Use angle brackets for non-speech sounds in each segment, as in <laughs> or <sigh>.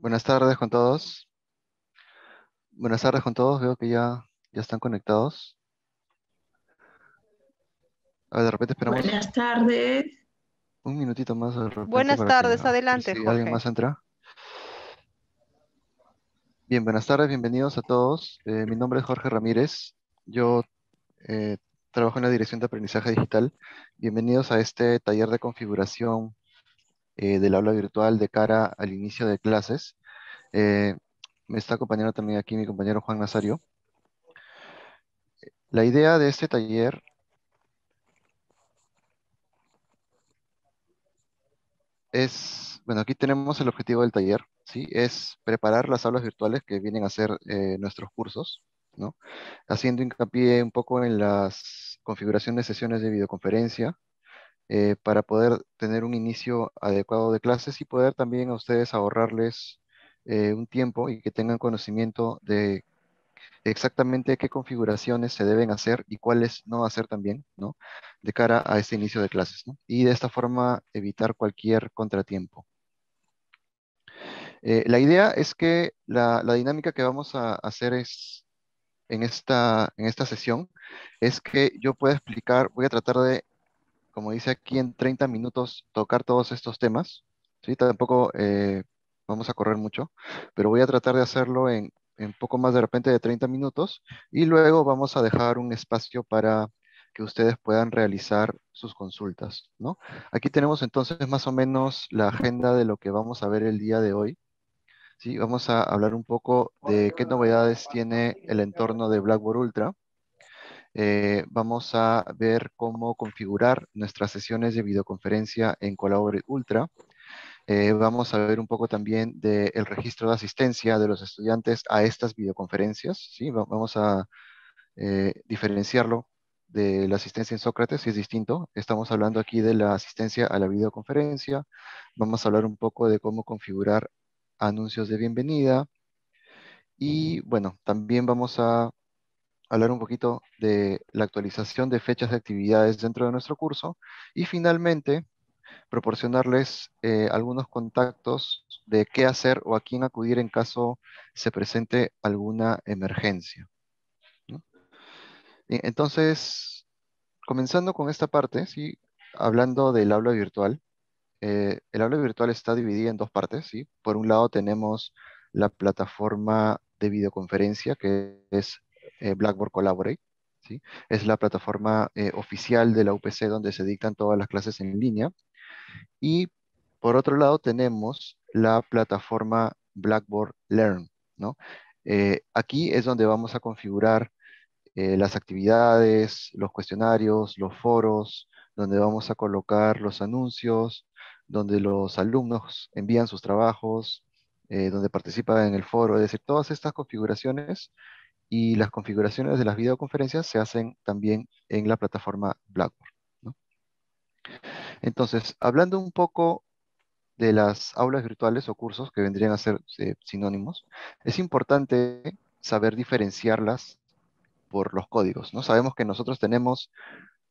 Buenas tardes con todos. Buenas tardes con todos. Veo que ya, ya están conectados. A ver, de repente esperamos. Buenas tardes. Un minutito más. buenas tardes, adelante. alguien más entra. Bien, buenas tardes, bienvenidos a todos. Eh, mi nombre es Jorge Ramírez. Yo eh, trabajo en la Dirección de Aprendizaje Digital. Bienvenidos a este taller de configuración eh, del aula virtual de cara al inicio de clases. Eh, me está acompañando también aquí mi compañero Juan Nazario. La idea de este taller es, bueno, aquí tenemos el objetivo del taller, ¿sí? Es preparar las aulas virtuales que vienen a ser eh, nuestros cursos, ¿no? Haciendo hincapié un poco en las configuraciones de sesiones de videoconferencia, eh, para poder tener un inicio adecuado de clases y poder también a ustedes ahorrarles eh, un tiempo y que tengan conocimiento de exactamente qué configuraciones se deben hacer y cuáles no hacer también, ¿no? De cara a ese inicio de clases, ¿no? Y de esta forma evitar cualquier contratiempo. Eh, la idea es que la, la, dinámica que vamos a hacer es, en, esta, en esta sesión es que yo pueda explicar, voy a tratar de como dice aquí, en 30 minutos tocar todos estos temas. ¿sí? Tampoco eh, vamos a correr mucho, pero voy a tratar de hacerlo en, poco más de repente de 30 minutos y luego vamos a dejar un espacio para que ustedes puedan realizar sus consultas. ¿no? Aquí tenemos entonces más o menos la agenda de lo que vamos a ver el día de hoy. ¿sí? Vamos a hablar un poco de qué novedades tiene el entorno de Blackboard Ultra. Eh, vamos a ver cómo configurar nuestras sesiones de videoconferencia en Collaborate Ultra. Eh, vamos a ver un poco también del registro de asistencia de los estudiantes a estas videoconferencias. ¿sí? Vamos a eh, diferenciarlo de la asistencia en Sócrates, si es distinto. Estamos hablando aquí de la asistencia a la videoconferencia. Vamos a hablar un poco de cómo configurar anuncios de bienvenida. Y bueno, también vamos a hablar un poquito de la actualización de fechas de actividades dentro de nuestro curso y finalmente proporcionarles eh, algunos contactos de qué hacer o a quién acudir en caso se presente alguna emergencia. Entonces, comenzando con esta parte, hablando del aula virtual, eh, el aula virtual está dividida en dos partes. Por un lado tenemos la plataforma de videoconferencia, que es eh, Blackboard Collaborate. ¿sí? Es la plataforma eh, oficial de la UPC donde se dictan todas las clases en línea. Y por otro lado tenemos la plataforma Blackboard Learn. ¿no? Eh, aquí es donde vamos a configurar las actividades, los cuestionarios, los foros, donde vamos a colocar los anuncios, donde los alumnos envían sus trabajos, donde participan en el foro, es decir, todas estas configuraciones y las configuraciones de las videoconferencias se hacen también en la plataforma Blackboard. Entonces, hablando un poco de las aulas virtuales o cursos que vendrían a ser eh, sinónimos, es importante saber diferenciarlas por los códigos. ¿no? Sabemos que nosotros tenemos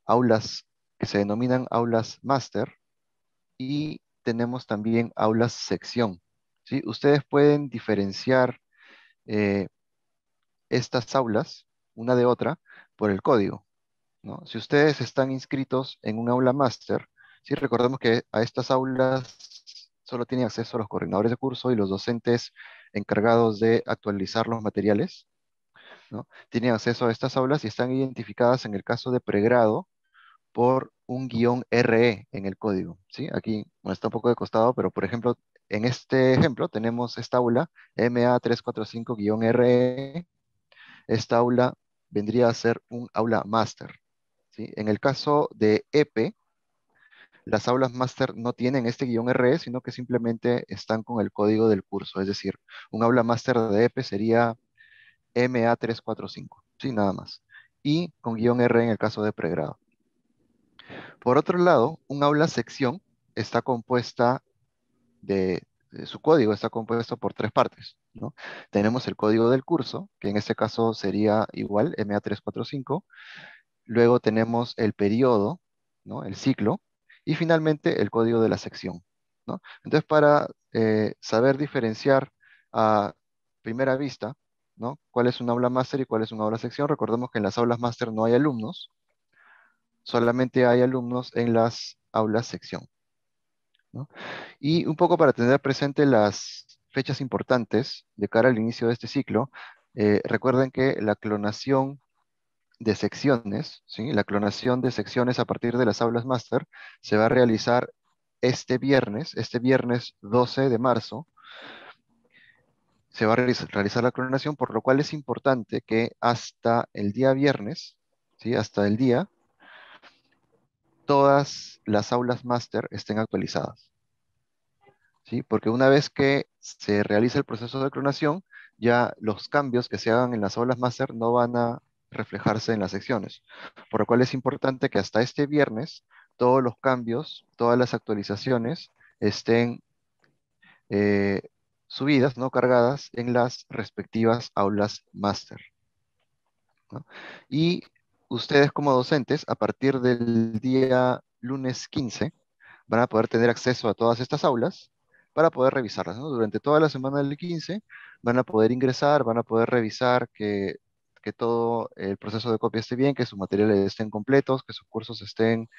aulas que se denominan aulas máster y tenemos también aulas sección. ¿sí? Ustedes pueden diferenciar eh, estas aulas, una de otra, por el código. ¿no? Si ustedes están inscritos en un aula máster, recordemos que a estas aulas solo tienen acceso los coordinadores de curso y los docentes encargados de actualizar los materiales, ¿no? tienen acceso a estas aulas y están identificadas en el caso de pregrado por un guión RE en el código. ¿sí? Aquí bueno, está un poco de costado, pero por ejemplo, en este ejemplo tenemos esta aula MA345-RE esta aula vendría a ser un aula máster. En el caso de EP, las aulas máster no tienen este guión RE, sino que simplemente están con el código del curso. Es decir, un aula máster de EPE sería MA345, sin nada más. Y con guión R en el caso de pregrado. Por otro lado, un aula sección está compuesta de eh, su código está compuesto por tres partes. Tenemos el código del curso, que en este caso sería igual, MA345. Luego tenemos el periodo, ¿no? el ciclo. Y finalmente el código de la sección. Entonces, para eh, saber diferenciar a primera vista ¿no? cuál es un aula máster y cuál es una aula sección, recordemos que en las aulas máster no hay alumnos, solamente hay alumnos en las aulas sección. Y un poco para tener presente las fechas importantes de cara al inicio de este ciclo, eh, recuerden que la clonación de secciones, la clonación de secciones a partir de las aulas máster se va a realizar este viernes, este viernes 12 de marzo, se va a realizar la clonación, por lo cual es importante que hasta el día viernes, ¿sí? hasta el día, todas las aulas máster estén actualizadas. ¿Sí? Porque una vez que se realiza el proceso de clonación, ya los cambios que se hagan en las aulas máster no van a reflejarse en las secciones. Por lo cual es importante que hasta este viernes todos los cambios, todas las actualizaciones estén eh, subidas, no cargadas, en las respectivas aulas master, Y ustedes como docentes, a partir del día lunes 15, van a poder tener acceso a todas estas aulas para poder revisarlas. Durante toda la semana del 15 van a poder ingresar, van a poder revisar que, todo el proceso de copia esté bien, que sus materiales estén completos, que sus cursos estén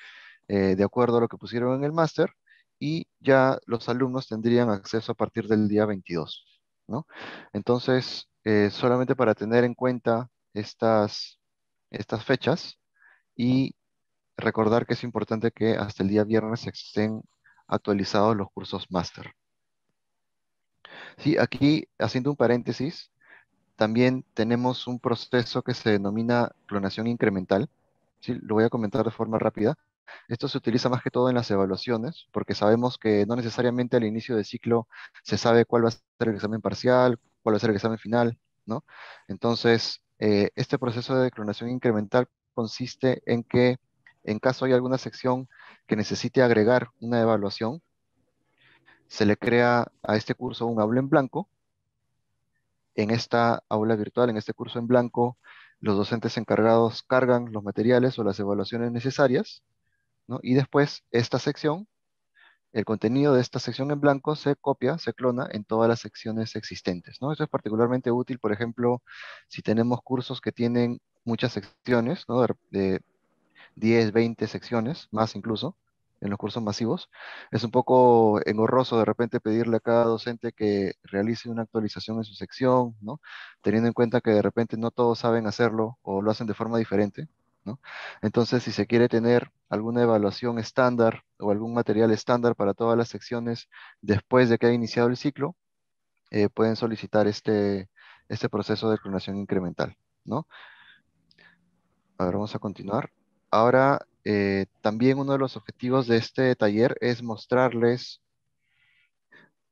eh, de acuerdo a lo que pusieron en el máster y ya los alumnos tendrían acceso a partir del día 22. Entonces, eh, solamente para tener en cuenta estas estas fechas y recordar que es importante que hasta el día viernes estén actualizados los cursos máster. Sí, aquí, haciendo un paréntesis, también tenemos un proceso que se denomina clonación incremental. Sí, lo voy a comentar de forma rápida. Esto se utiliza más que todo en las evaluaciones, porque sabemos que no necesariamente al inicio del ciclo se sabe cuál va a ser el examen parcial, cuál va a ser el examen final, ¿no? Entonces, eh, este proceso de clonación incremental consiste en que en caso hay alguna sección que necesite agregar una evaluación, se le crea a este curso un aula en blanco. En esta aula virtual, en este curso en blanco, los docentes encargados cargan los materiales o las evaluaciones necesarias, y después esta sección el contenido de esta sección en blanco se copia, se clona en todas las secciones existentes. ¿no? Esto es particularmente útil, por ejemplo, si tenemos cursos que tienen muchas secciones, ¿no? de 10, 20 secciones, más incluso, en los cursos masivos. Es un poco engorroso de repente pedirle a cada docente que realice una actualización en su sección, ¿no? teniendo en cuenta que de repente no todos saben hacerlo o lo hacen de forma diferente. Entonces, si se quiere tener alguna evaluación estándar o algún material estándar para todas las secciones después de que haya iniciado el ciclo, eh, pueden solicitar este, este proceso de clonación incremental, ahora vamos a continuar. Ahora, eh, también uno de los objetivos de este taller es mostrarles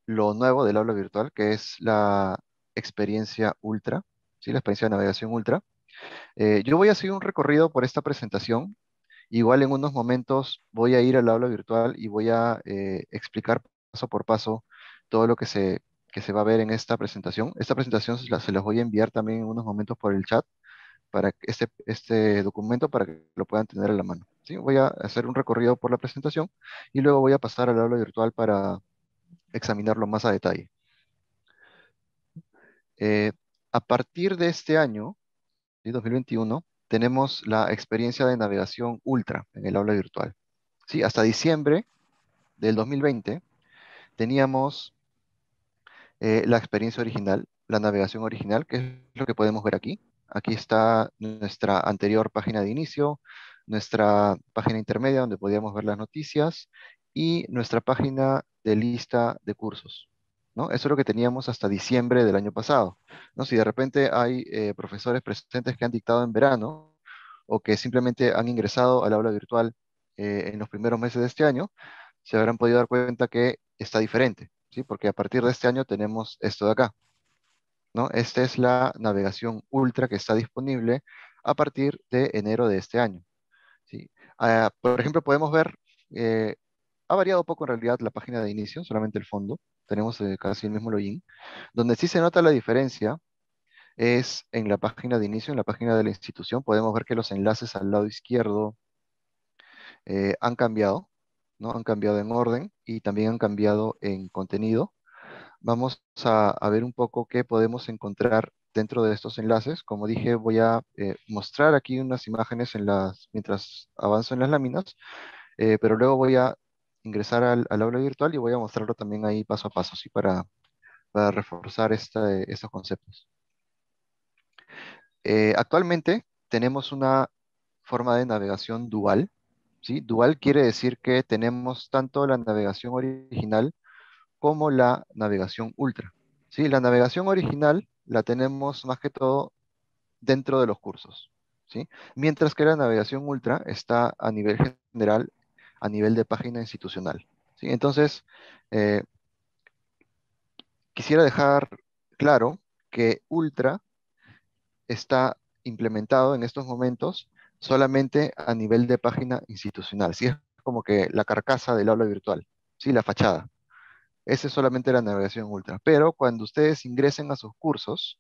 lo nuevo del aula virtual, que es la experiencia ultra, ¿sí? la experiencia de navegación ultra. Eh, yo voy a hacer un recorrido por esta presentación. Igual en unos momentos voy a ir al aula virtual y voy a eh, explicar paso por paso todo lo que se, que se va a ver en esta presentación. Esta presentación se, la, las voy a enviar también en unos momentos por el chat para este, este documento para que lo puedan tener a la mano. Voy a hacer un recorrido por la presentación y luego voy a pasar al aula virtual para examinarlo más a detalle. Eh, a partir de este año, 2021 tenemos la experiencia de navegación ultra en el aula virtual. Sí, hasta diciembre del 2020 teníamos eh, la experiencia original, la navegación original, que es lo que podemos ver aquí. Aquí está nuestra anterior página de inicio, nuestra página intermedia donde podíamos ver las noticias y nuestra página de lista de cursos. Eso es lo que teníamos hasta diciembre del año pasado. ¿no? Si de repente hay eh, profesores presentes que han dictado en verano o que simplemente han ingresado al aula virtual eh, en los primeros meses de este año, se habrán podido dar cuenta que está diferente, ¿sí? porque a partir de este año tenemos esto de acá. ¿no? Esta es la navegación ultra que está disponible a partir de enero de este año. ¿sí? Ah, por ejemplo, podemos ver, eh, ha variado poco en realidad la página de inicio, solamente el fondo, tenemos eh, casi el mismo login. Donde sí se nota la diferencia es en la página de inicio, en la página de la institución, podemos ver que los enlaces al lado izquierdo eh, han cambiado, ¿no? Han cambiado en orden y también han cambiado en contenido. Vamos a, ver un poco qué podemos encontrar dentro de estos enlaces. Como dije, voy a eh, mostrar aquí unas imágenes en las, mientras avanzo en las láminas, pero luego voy a ingresar al, aula virtual y voy a mostrarlo también ahí paso a paso, para, para reforzar estos conceptos. Eh, actualmente tenemos una forma de navegación dual. Dual quiere decir que tenemos tanto la navegación original como la navegación ultra. ¿sí? La navegación original la tenemos más que todo dentro de los cursos. Mientras que la navegación ultra está a nivel general a nivel de página institucional. Entonces, eh, quisiera dejar claro que Ultra está implementado en estos momentos solamente a nivel de página institucional. Es como que la carcasa del aula virtual, ¿sí? la fachada. Esa es solamente la navegación ultra. Pero cuando ustedes ingresen a sus cursos,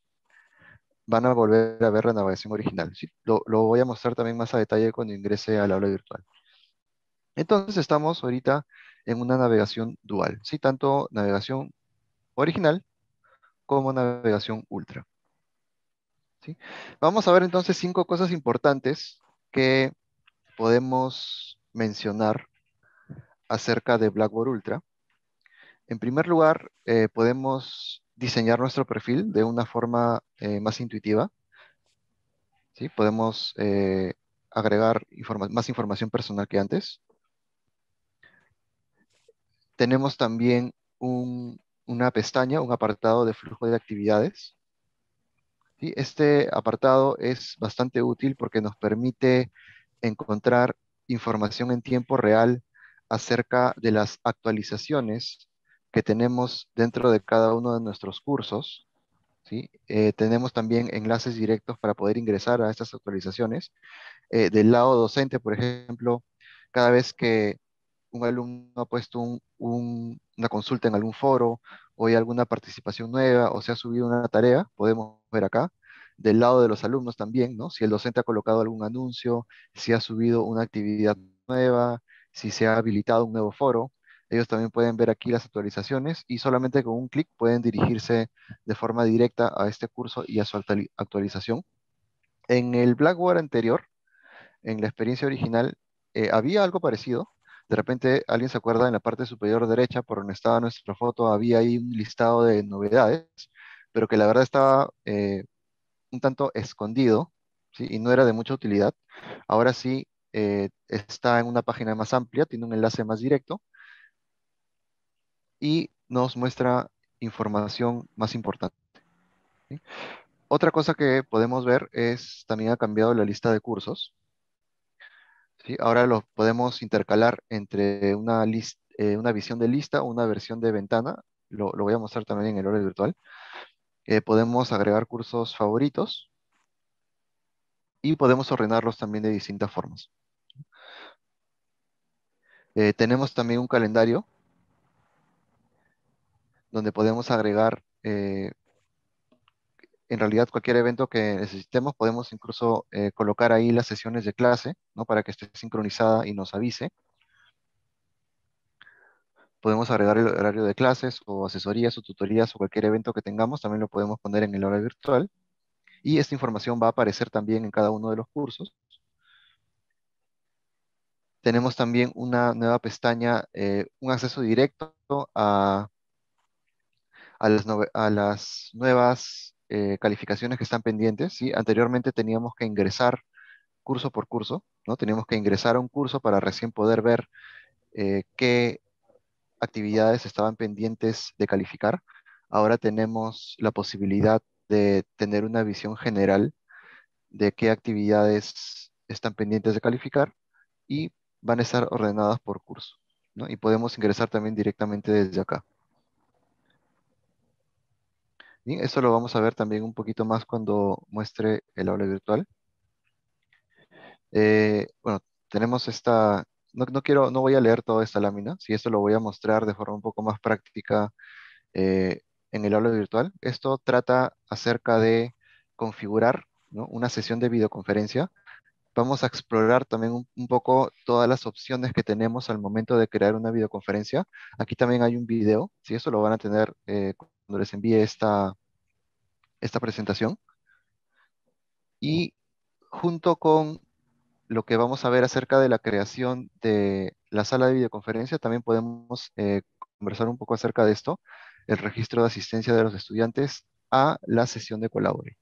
van a volver a ver la navegación original. Lo, lo, voy a mostrar también más a detalle cuando ingrese al aula virtual. Entonces estamos ahorita en una navegación dual, ¿sí? Tanto navegación original como navegación ultra. Vamos a ver entonces cinco cosas importantes que podemos mencionar acerca de Blackboard Ultra. En primer lugar, eh, podemos diseñar nuestro perfil de una forma eh, más intuitiva. ¿sí? Podemos eh, agregar más información personal que antes. Tenemos también una pestaña, un apartado de flujo de actividades. ¿Sí? Este apartado es bastante útil porque nos permite encontrar información en tiempo real acerca de las actualizaciones que tenemos dentro de cada uno de nuestros cursos. ¿sí? Eh, tenemos también enlaces directos para poder ingresar a estas actualizaciones. Eh, del lado docente, por ejemplo, cada vez que un alumno ha puesto una consulta en algún foro o hay alguna participación nueva o se ha subido una tarea, podemos ver acá. Del lado de los alumnos también, ¿no? Si el docente ha colocado algún anuncio, si ha subido una actividad nueva, si se ha habilitado un nuevo foro. Ellos también pueden ver aquí las actualizaciones y solamente con un clic pueden dirigirse de forma directa a este curso y a su actualización. En el Blackboard anterior, en la experiencia original, eh, había algo parecido, de repente alguien se acuerda en la parte superior derecha, por donde estaba nuestra foto, había ahí un listado de novedades, pero que la verdad estaba eh, un tanto escondido y no era de mucha utilidad. Ahora sí eh, está en una página más amplia, tiene un enlace más directo y nos muestra información más importante. Otra cosa que podemos ver es, también ha cambiado la lista de cursos. Ahora los podemos intercalar entre una, eh, una visión de lista o una versión de ventana. Lo, voy a mostrar también en el orden virtual. Eh, podemos agregar cursos favoritos y podemos ordenarlos también de distintas formas. Eh, tenemos también un calendario donde podemos agregar en realidad cualquier evento que necesitemos, podemos incluso eh, colocar ahí las sesiones de clase, ¿no? Para que esté sincronizada y nos avise. Podemos agregar el horario de clases o asesorías o tutorías o cualquier evento que tengamos, también lo podemos poner en el horario virtual. Y esta información va a aparecer también en cada uno de los cursos. Tenemos también una nueva pestaña, eh, un acceso directo a, a, las, a las nuevas eh, calificaciones que están pendientes. ¿sí? Anteriormente teníamos que ingresar curso por curso, ¿no? teníamos que ingresar a un curso para recién poder ver eh, qué actividades estaban pendientes de calificar. Ahora tenemos la posibilidad de tener una visión general de qué actividades están pendientes de calificar y van a estar ordenadas por curso. Y podemos ingresar también directamente desde acá. Esto eso lo vamos a ver también un poquito más cuando muestre el aula virtual. Eh, bueno, tenemos esta... No, quiero, no voy a leer toda esta lámina, si esto lo voy a mostrar de forma un poco más práctica eh, en el aula virtual. Esto trata acerca de configurar una sesión de videoconferencia. Vamos a explorar también un, poco todas las opciones que tenemos al momento de crear una videoconferencia. Aquí también hay un video, si eso lo van a tener eh, cuando les envíe esta, esta presentación. Y junto con lo que vamos a ver acerca de la creación de la sala de videoconferencia, también podemos eh, conversar un poco acerca de esto, el registro de asistencia de los estudiantes a la sesión de Colabore.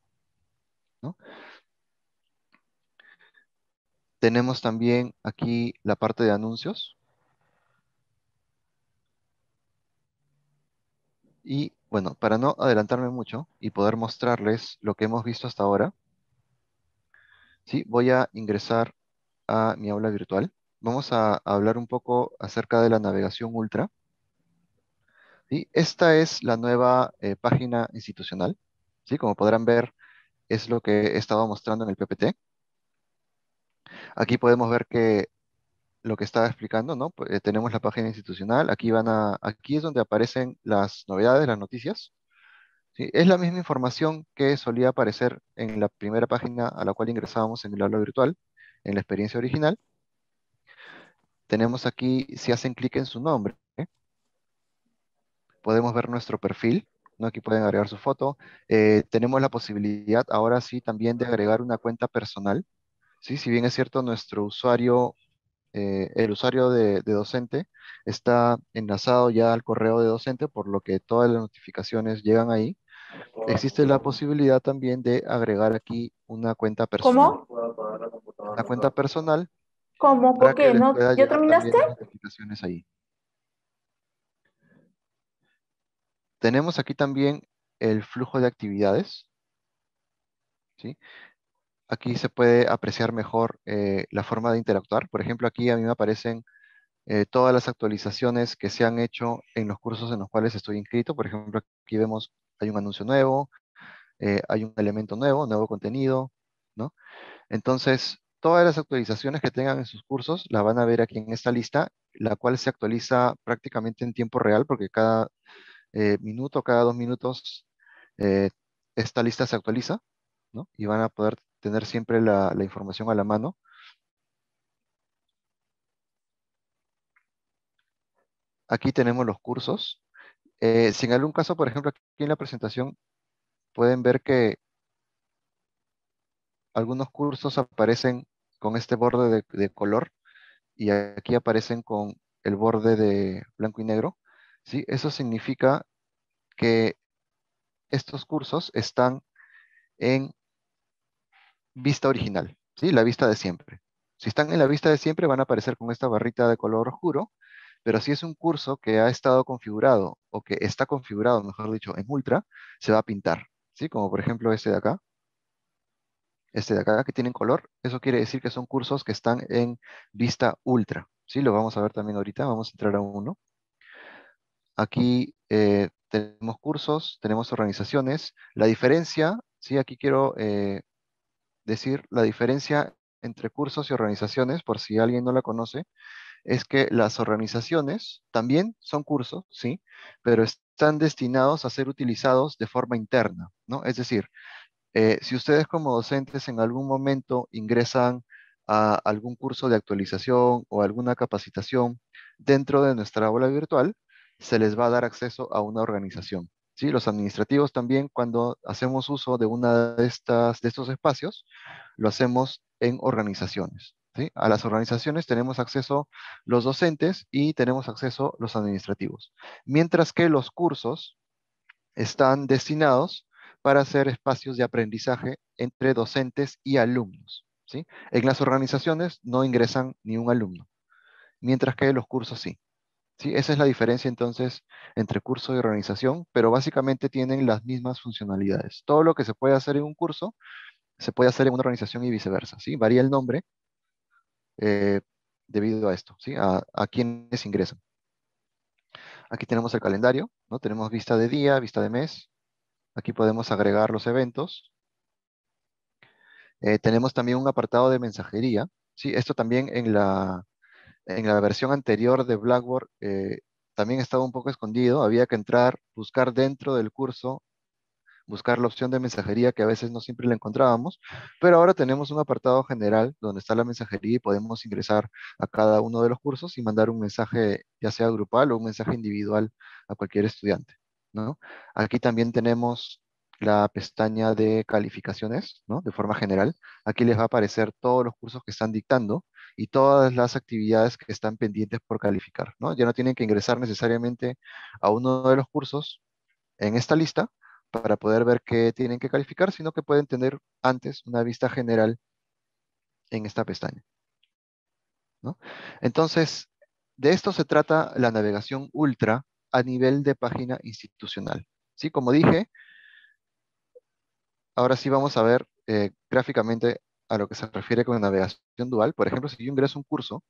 Tenemos también aquí la parte de anuncios. Y bueno, para no adelantarme mucho y poder mostrarles lo que hemos visto hasta ahora, ¿sí? voy a ingresar a mi aula virtual. Vamos a hablar un poco acerca de la navegación ultra. Esta es la nueva eh, página institucional. ¿sí? Como podrán ver, es lo que estaba mostrando en el PPT. Aquí podemos ver que lo que estaba explicando, ¿no? Pues, eh, tenemos la página institucional, aquí, van a, aquí es donde aparecen las novedades, las noticias. Es la misma información que solía aparecer en la primera página a la cual ingresábamos en el aula virtual, en la experiencia original. Tenemos aquí, si hacen clic en su nombre, podemos ver nuestro perfil, ¿no? aquí pueden agregar su foto. Eh, tenemos la posibilidad ahora sí también de agregar una cuenta personal. ¿sí? Si bien es cierto, nuestro usuario eh, el usuario de, docente está enlazado ya al correo de docente, por lo que todas las notificaciones llegan ahí. Existe la posibilidad también de agregar aquí una cuenta personal. ¿Cómo? Una cuenta personal. ¿Cómo? ¿Por qué? ¿Ya terminaste? Notificaciones ahí. Tenemos aquí también el flujo de actividades. ¿sí? Aquí se puede apreciar mejor eh, la forma de interactuar. Por ejemplo, aquí a mí me aparecen eh, todas las actualizaciones que se han hecho en los cursos en los cuales estoy inscrito. Por ejemplo, aquí vemos, hay un anuncio nuevo, eh, hay un elemento nuevo, nuevo contenido, ¿no? Entonces, todas las actualizaciones que tengan en sus cursos las van a ver aquí en esta lista, la cual se actualiza prácticamente en tiempo real, porque cada minuto, cada dos minutos, esta lista se actualiza, ¿no? Y van a poder tener siempre la, información a la mano. Aquí tenemos los cursos. Eh, si en algún caso, por ejemplo, aquí en la presentación pueden ver que algunos cursos aparecen con este borde de, color y aquí aparecen con el borde de blanco y negro. ¿sí? Eso significa que estos cursos están en vista original, ¿sí? la vista de siempre. Si están en la vista de siempre van a aparecer con esta barrita de color oscuro, pero si es un curso que ha estado configurado o que está configurado, mejor dicho, en ultra, se va a pintar, ¿sí? Como por ejemplo este de acá, este de acá que tiene color, eso quiere decir que son cursos que están en vista ultra, ¿sí? Lo vamos a ver también ahorita, vamos a entrar a uno. Aquí eh, tenemos cursos, tenemos organizaciones. La diferencia, ¿sí? Aquí quiero eh, decir la diferencia entre cursos y organizaciones, por si alguien no la conoce, es que las organizaciones también son cursos, sí, pero están destinados a ser utilizados de forma interna, ¿no? Es decir, eh, si ustedes como docentes en algún momento ingresan a algún curso de actualización o alguna capacitación dentro de nuestra aula virtual, se les va a dar acceso a una organización los administrativos también cuando hacemos uso de una de, estas, de estos espacios, lo hacemos en organizaciones. A las organizaciones tenemos acceso los docentes y tenemos acceso los administrativos. Mientras que los cursos están destinados para ser espacios de aprendizaje entre docentes y alumnos. ¿sí? En las organizaciones no ingresan ni un alumno, mientras que los cursos sí. ¿sí? Esa es la diferencia entonces entre curso y organización, pero básicamente tienen las mismas funcionalidades. Todo lo que se puede hacer en un curso se puede hacer en una organización y viceversa. ¿sí? Varía el nombre eh, debido a esto, ¿sí? a, quienes ingresan. Aquí tenemos el calendario, ¿no? tenemos vista de día, vista de mes. Aquí podemos agregar los eventos. Eh, tenemos también un apartado de mensajería. ¿sí? Esto también en la, en la versión anterior de Blackboard eh, también estaba un poco escondido. Había que entrar, buscar dentro del curso, buscar la opción de mensajería que a veces no siempre la encontrábamos, pero ahora tenemos un apartado general donde está la mensajería y podemos ingresar a cada uno de los cursos y mandar un mensaje ya sea grupal o un mensaje individual a cualquier estudiante. Aquí también tenemos la pestaña de calificaciones, De forma general. Aquí les va a aparecer todos los cursos que están dictando y todas las actividades que están pendientes por calificar. ¿no? Ya no tienen que ingresar necesariamente a uno de los cursos en esta lista para poder ver qué tienen que calificar, sino que pueden tener antes una vista general en esta pestaña. Entonces, de esto se trata la navegación ultra a nivel de página institucional. ¿sí? Como dije, ahora sí vamos a ver eh, gráficamente a lo que se refiere con navegación dual. Por ejemplo, si yo ingreso un curso,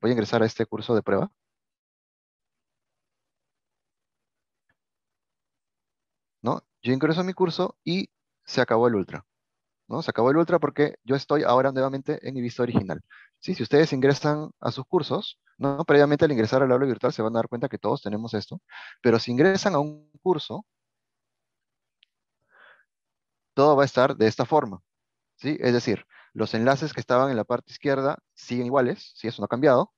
voy a ingresar a este curso de prueba. ¿No? Yo ingreso a mi curso y se acabó el ultra. ¿no? Se acabó el ultra porque yo estoy ahora nuevamente en mi vista original. Si ustedes ingresan a sus cursos, ¿no? previamente al ingresar al aula virtual se van a dar cuenta que todos tenemos esto, pero si ingresan a un curso, todo va a estar de esta forma. ¿sí? Es decir, los enlaces que estaban en la parte izquierda siguen iguales, si eso no ha cambiado.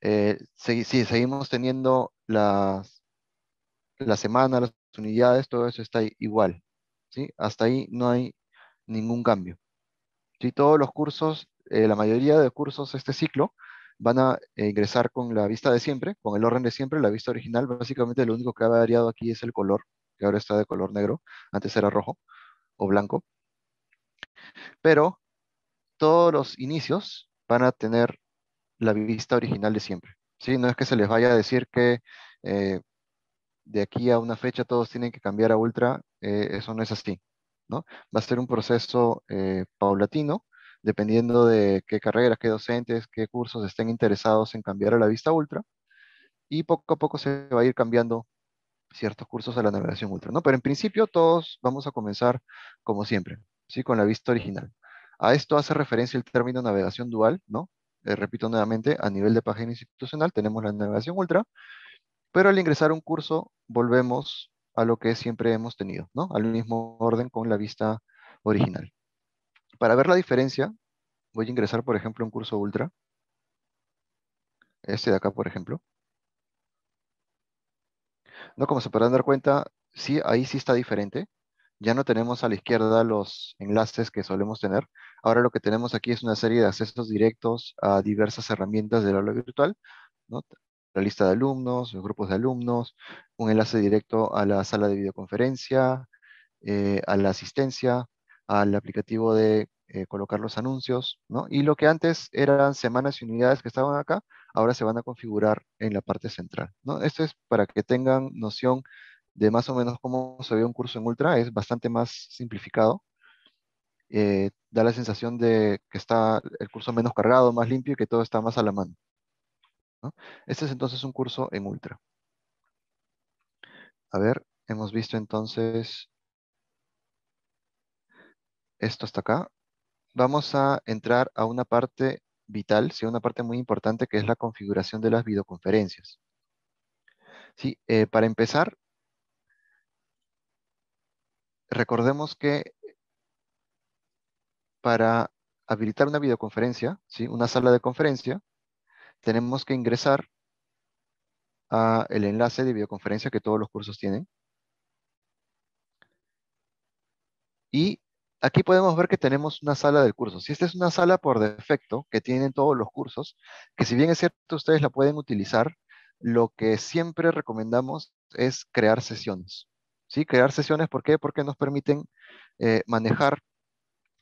Eh, si, seguimos teniendo las, la semana, las unidades, todo eso está igual. ¿sí? Hasta ahí no hay ningún cambio. ¿Sí? Todos los cursos, eh, la mayoría de cursos de este ciclo, van a ingresar con la vista de siempre, con el orden de siempre, la vista original. Básicamente lo único que ha variado aquí es el color, que ahora está de color negro, antes era rojo o blanco. Pero todos los inicios van a tener la vista original de siempre. ¿sí? No es que se les vaya a decir que eh, de aquí a una fecha todos tienen que cambiar a Ultra, eh, eso no es así. ¿no? Va a ser un proceso eh, paulatino, dependiendo de qué carreras, qué docentes, qué cursos estén interesados en cambiar a la vista Ultra, y poco a poco se va a ir cambiando ciertos cursos a la navegación Ultra. ¿no? Pero en principio todos vamos a comenzar como siempre. ¿sí? con la vista original. A esto hace referencia el término navegación dual, ¿no? Eh, repito nuevamente, a nivel de página institucional tenemos la navegación ultra, pero al ingresar un curso volvemos a lo que siempre hemos tenido, ¿no? Al mismo orden con la vista original. Para ver la diferencia, voy a ingresar, por ejemplo, un curso ultra. Este de acá, por ejemplo. No, como se podrán dar cuenta, sí, ahí sí está diferente ya no tenemos a la izquierda los enlaces que solemos tener. Ahora lo que tenemos aquí es una serie de accesos directos a diversas herramientas del aula virtual, la lista de alumnos, los grupos de alumnos, un enlace directo a la sala de videoconferencia, eh, a la asistencia, al aplicativo de eh, colocar los anuncios, Y lo que antes eran semanas y unidades que estaban acá, ahora se van a configurar en la parte central, Esto es para que tengan noción de más o menos cómo se ve un curso en Ultra, es bastante más simplificado. Eh, da la sensación de que está el curso menos cargado, más limpio y que todo está más a la mano. Este es entonces un curso en Ultra. A ver, hemos visto entonces esto hasta acá. Vamos a entrar a una parte vital, sí, una parte muy importante que es la configuración de las videoconferencias. Sí, eh, para empezar, recordemos que para habilitar una videoconferencia, ¿sí? una sala de conferencia, tenemos que ingresar a el enlace de videoconferencia que todos los cursos tienen. Y aquí podemos ver que tenemos una sala del curso. Si esta es una sala por defecto que tienen todos los cursos, que si bien es cierto ustedes la pueden utilizar, lo que siempre recomendamos es crear sesiones. Crear sesiones, ¿por qué? Porque nos permiten eh, manejar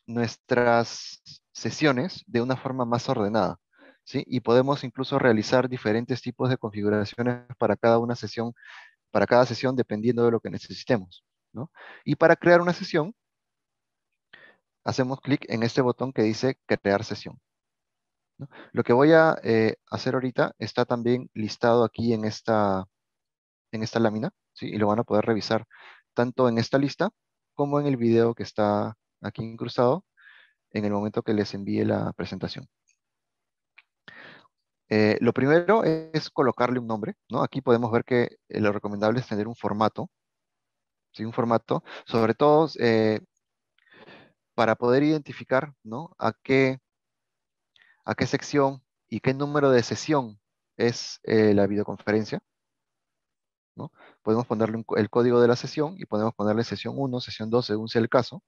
nuestras sesiones de una forma más ordenada, ¿sí? Y podemos incluso realizar diferentes tipos de configuraciones para cada una sesión, para cada sesión dependiendo de lo que necesitemos, Y para crear una sesión, hacemos clic en este botón que dice crear sesión. Lo que voy a eh, hacer ahorita está también listado aquí en esta, en esta lámina. Y lo van a poder revisar tanto en esta lista como en el video que está aquí incrustado en el momento que les envíe la presentación. Eh, lo primero es colocarle un nombre, ¿no? Aquí podemos ver que eh, lo recomendable es tener un formato, ¿sí? Un formato, sobre todo eh, para poder identificar, ¿no? A qué, a qué sección y qué número de sesión es la videoconferencia, Podemos ponerle el código de la sesión y podemos ponerle sesión 1, sesión 2, según sea el caso.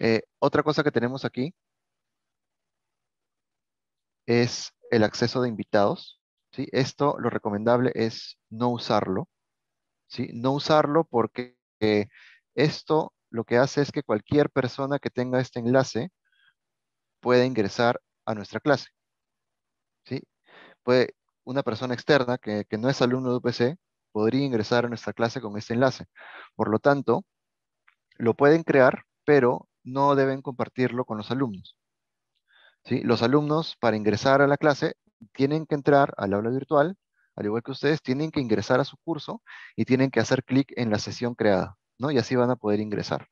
Eh, otra cosa que tenemos aquí es el acceso de invitados. Esto lo recomendable es no usarlo. No usarlo porque esto lo que hace es que cualquier persona que tenga este enlace puede ingresar a nuestra clase. ¿sí? Puede, una persona externa que, no es alumno de UPC podría ingresar a nuestra clase con este enlace. Por lo tanto, lo pueden crear, pero no deben compartirlo con los alumnos. Los alumnos, para ingresar a la clase, tienen que entrar al aula virtual, al igual que ustedes, tienen que ingresar a su curso y tienen que hacer clic en la sesión creada, ¿no? Y así van a poder ingresar.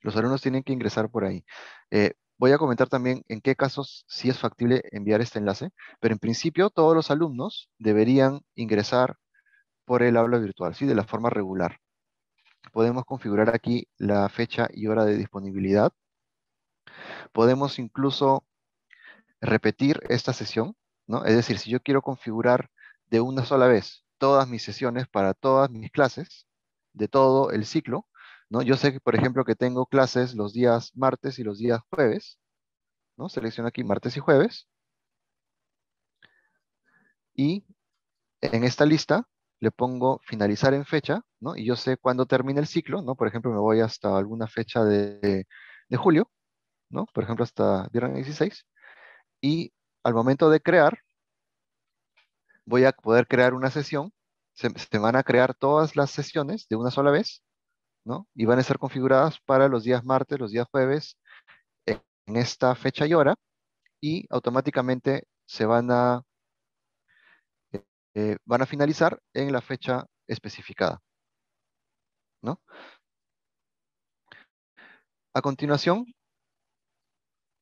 Los alumnos tienen que ingresar por ahí. Eh, Voy a comentar también en qué casos sí es factible enviar este enlace, pero en principio todos los alumnos deberían ingresar por el aula virtual, ¿sí? de la forma regular. Podemos configurar aquí la fecha y hora de disponibilidad. Podemos incluso repetir esta sesión, ¿no? Es decir, si yo quiero configurar de una sola vez todas mis sesiones para todas mis clases, de todo el ciclo, yo sé, que, por ejemplo, que tengo clases los días martes y los días jueves, ¿no? Selecciono aquí martes y jueves. Y en esta lista le pongo finalizar en fecha, Y yo sé cuándo termina el ciclo, Por ejemplo, me voy hasta alguna fecha de, julio, Por ejemplo, hasta viernes 16. Y al momento de crear, voy a poder crear una sesión. Se, se, van a crear todas las sesiones de una sola vez y van a ser configuradas para los días martes, los días jueves, eh, en esta fecha y hora, y automáticamente se van a, eh, van a finalizar en la fecha especificada. ¿no? A continuación,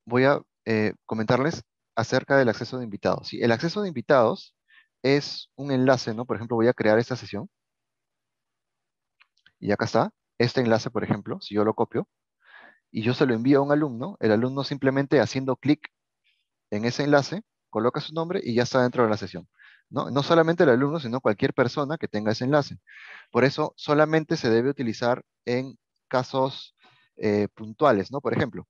voy a eh, comentarles acerca del acceso de invitados. Sí, el acceso de invitados es un enlace, ¿no? Por ejemplo, voy a crear esta sesión. Y acá está este enlace, por ejemplo, si yo lo copio, y yo se lo envío a un alumno, el alumno simplemente haciendo clic en ese enlace, coloca su nombre y ya está dentro de la sesión. ¿no? solamente el alumno, sino cualquier persona que tenga ese enlace. Por eso solamente se debe utilizar en casos eh, puntuales, ¿no? Por ejemplo,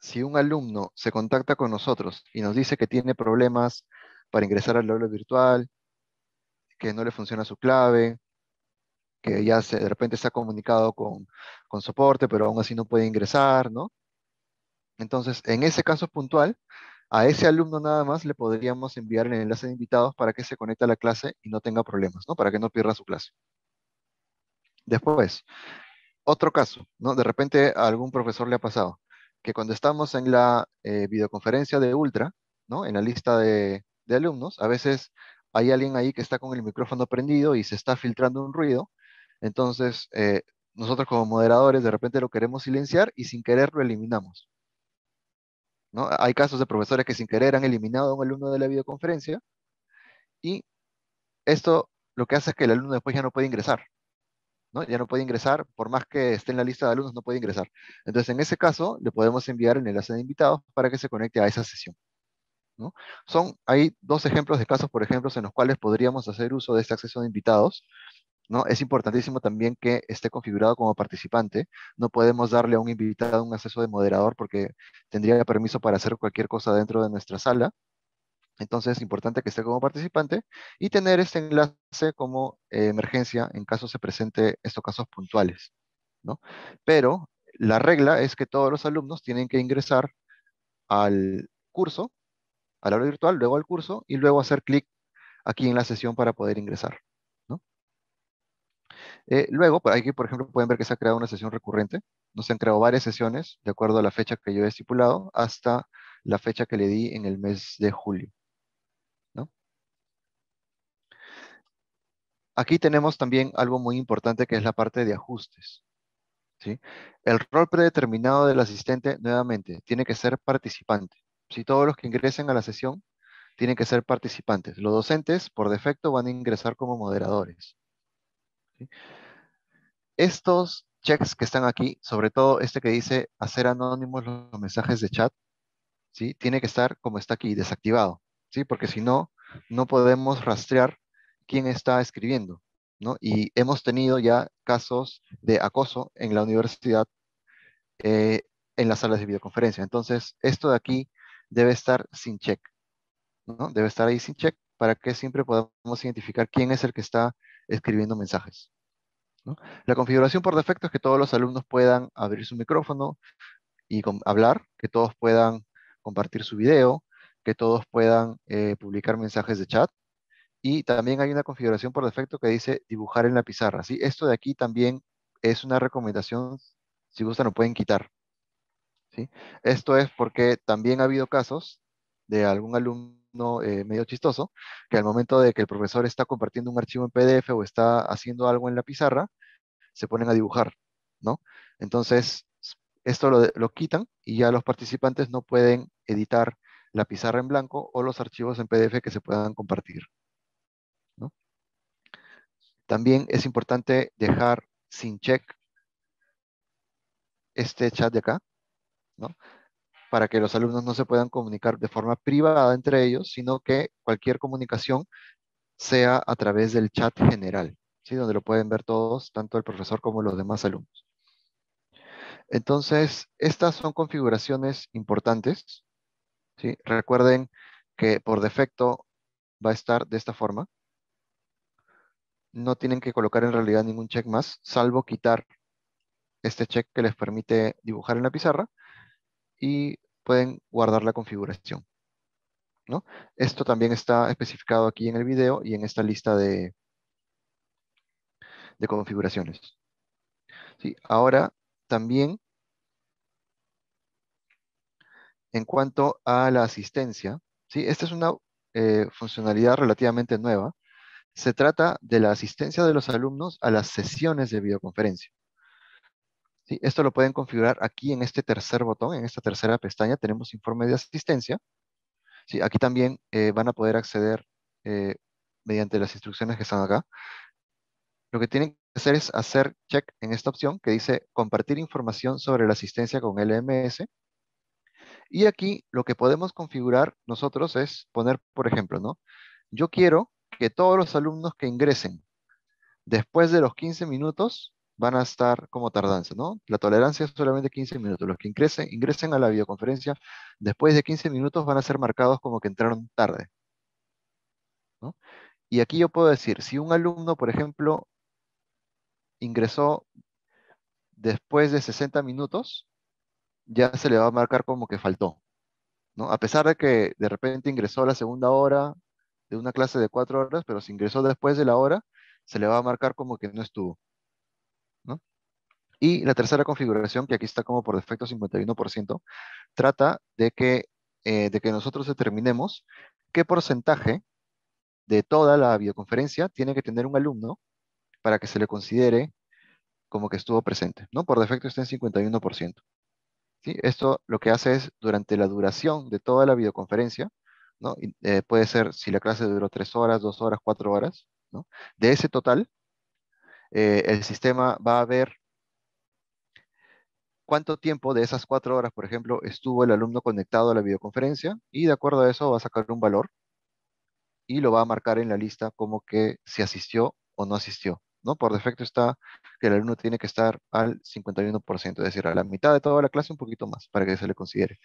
si un alumno se contacta con nosotros y nos dice que tiene problemas para ingresar al aula virtual, que no le funciona su clave, que ya se, de repente se ha comunicado con, soporte, pero aún así no puede ingresar, ¿no? Entonces, en ese caso puntual, a ese alumno nada más le podríamos enviar el enlace de invitados para que se conecte a la clase y no tenga problemas, ¿no? Para que no pierda su clase. Después, otro caso, ¿no? De repente a algún profesor le ha pasado que cuando estamos en la eh, videoconferencia de Ultra, ¿no? En la lista de, de alumnos, a veces hay alguien ahí que está con el micrófono prendido y se está filtrando un ruido entonces, eh, nosotros como moderadores de repente lo queremos silenciar y sin querer lo eliminamos. Hay casos de profesores que sin querer han eliminado a un alumno de la videoconferencia y esto lo que hace es que el alumno después ya no puede ingresar. Ya no puede ingresar, por más que esté en la lista de alumnos, no puede ingresar. Entonces, en ese caso, le podemos enviar el enlace de invitados para que se conecte a esa sesión. Son, hay dos ejemplos de casos, por ejemplo, en los cuales podríamos hacer uso de este acceso de invitados. Es importantísimo también que esté configurado como participante. No podemos darle a un invitado un acceso de moderador porque tendría permiso para hacer cualquier cosa dentro de nuestra sala. Entonces es importante que esté como participante y tener este enlace como eh, emergencia en caso se presente estos casos puntuales. Pero la regla es que todos los alumnos tienen que ingresar al curso, a la hora virtual, luego al curso y luego hacer clic aquí en la sesión para poder ingresar. Eh, luego, pues, aquí, por ejemplo, pueden ver que se ha creado una sesión recurrente. Nos se han creado varias sesiones, de acuerdo a la fecha que yo he estipulado, hasta la fecha que le di en el mes de julio. ¿no? Aquí tenemos también algo muy importante que es la parte de ajustes. El rol predeterminado del asistente, nuevamente, tiene que ser participante. Si todos los que ingresen a la sesión tienen que ser participantes. Los docentes, por defecto, van a ingresar como moderadores. Estos checks que están aquí, sobre todo este que dice hacer anónimos los mensajes de chat, ¿sí? tiene que estar como está aquí, desactivado, ¿sí? porque si no, no podemos rastrear quién está escribiendo. ¿no? Y hemos tenido ya casos de acoso en la universidad eh, en las salas de videoconferencia. Entonces, esto de aquí debe estar sin check. ¿no? Debe estar ahí sin check para que siempre podamos identificar quién es el que está escribiendo mensajes. La configuración por defecto es que todos los alumnos puedan abrir su micrófono y hablar, que todos puedan compartir su video, que todos puedan eh, publicar mensajes de chat. Y también hay una configuración por defecto que dice dibujar en la pizarra. ¿sí? Esto de aquí también es una recomendación, si gustan lo pueden quitar. ¿sí? Esto es porque también ha habido casos de algún alumno eh, medio chistoso, que al momento de que el profesor está compartiendo un archivo en PDF o está haciendo algo en la pizarra, se ponen a dibujar, ¿no? Entonces, esto lo, lo quitan y ya los participantes no pueden editar la pizarra en blanco o los archivos en PDF que se puedan compartir. ¿no? También es importante dejar sin check este chat de acá. ¿no? para que los alumnos no se puedan comunicar de forma privada entre ellos, sino que cualquier comunicación sea a través del chat general, ¿sí? donde lo pueden ver todos, tanto el profesor como los demás alumnos. Entonces, estas son configuraciones importantes. Recuerden que por defecto va a estar de esta forma. No tienen que colocar en realidad ningún check más, salvo quitar este check que les permite dibujar en la pizarra y pueden guardar la configuración. Esto también está especificado aquí en el video y en esta lista de, de configuraciones. Sí, ahora también en cuanto a la asistencia, ¿sí? esta es una eh, funcionalidad relativamente nueva. Se trata de la asistencia de los alumnos a las sesiones de videoconferencia. Esto lo pueden configurar aquí en este tercer botón, en esta tercera pestaña tenemos informe de asistencia. ¿sí? Aquí también eh, van a poder acceder eh, mediante las instrucciones que están acá. Lo que tienen que hacer es hacer check en esta opción que dice compartir información sobre la asistencia con LMS. Y aquí lo que podemos configurar nosotros es poner, por ejemplo, ¿no? Yo quiero que todos los alumnos que ingresen después de los 15 minutos van a estar como tardanza, ¿no? La tolerancia es solamente 15 minutos. Los que ingresen, ingresen a la videoconferencia después de 15 minutos van a ser marcados como que entraron tarde. Y aquí yo puedo decir, si un alumno, por ejemplo, ingresó después de 60 minutos, ya se le va a marcar como que faltó. ¿no? A pesar de que de repente ingresó a la segunda hora de una clase de cuatro horas, pero si ingresó después de la hora, se le va a marcar como que no estuvo. Y la tercera configuración, que aquí está como por defecto 51%, trata de que, eh, de que nosotros determinemos qué porcentaje de toda la videoconferencia tiene que tener un alumno para que se le considere como que estuvo presente, ¿no? Por defecto está en 51%. ¿sí? Esto lo que hace es, durante la duración de toda la videoconferencia, ¿no? Eh, puede ser si la clase duró tres horas, dos horas, cuatro horas, ¿no? De ese total, eh, el sistema va a ver cuánto tiempo de esas cuatro horas, por ejemplo, estuvo el alumno conectado a la videoconferencia y de acuerdo a eso va a sacar un valor y lo va a marcar en la lista como que si asistió o no asistió. ¿no? Por defecto está que el alumno tiene que estar al 51%, es decir, a la mitad de toda la clase, un poquito más, para que se le considere.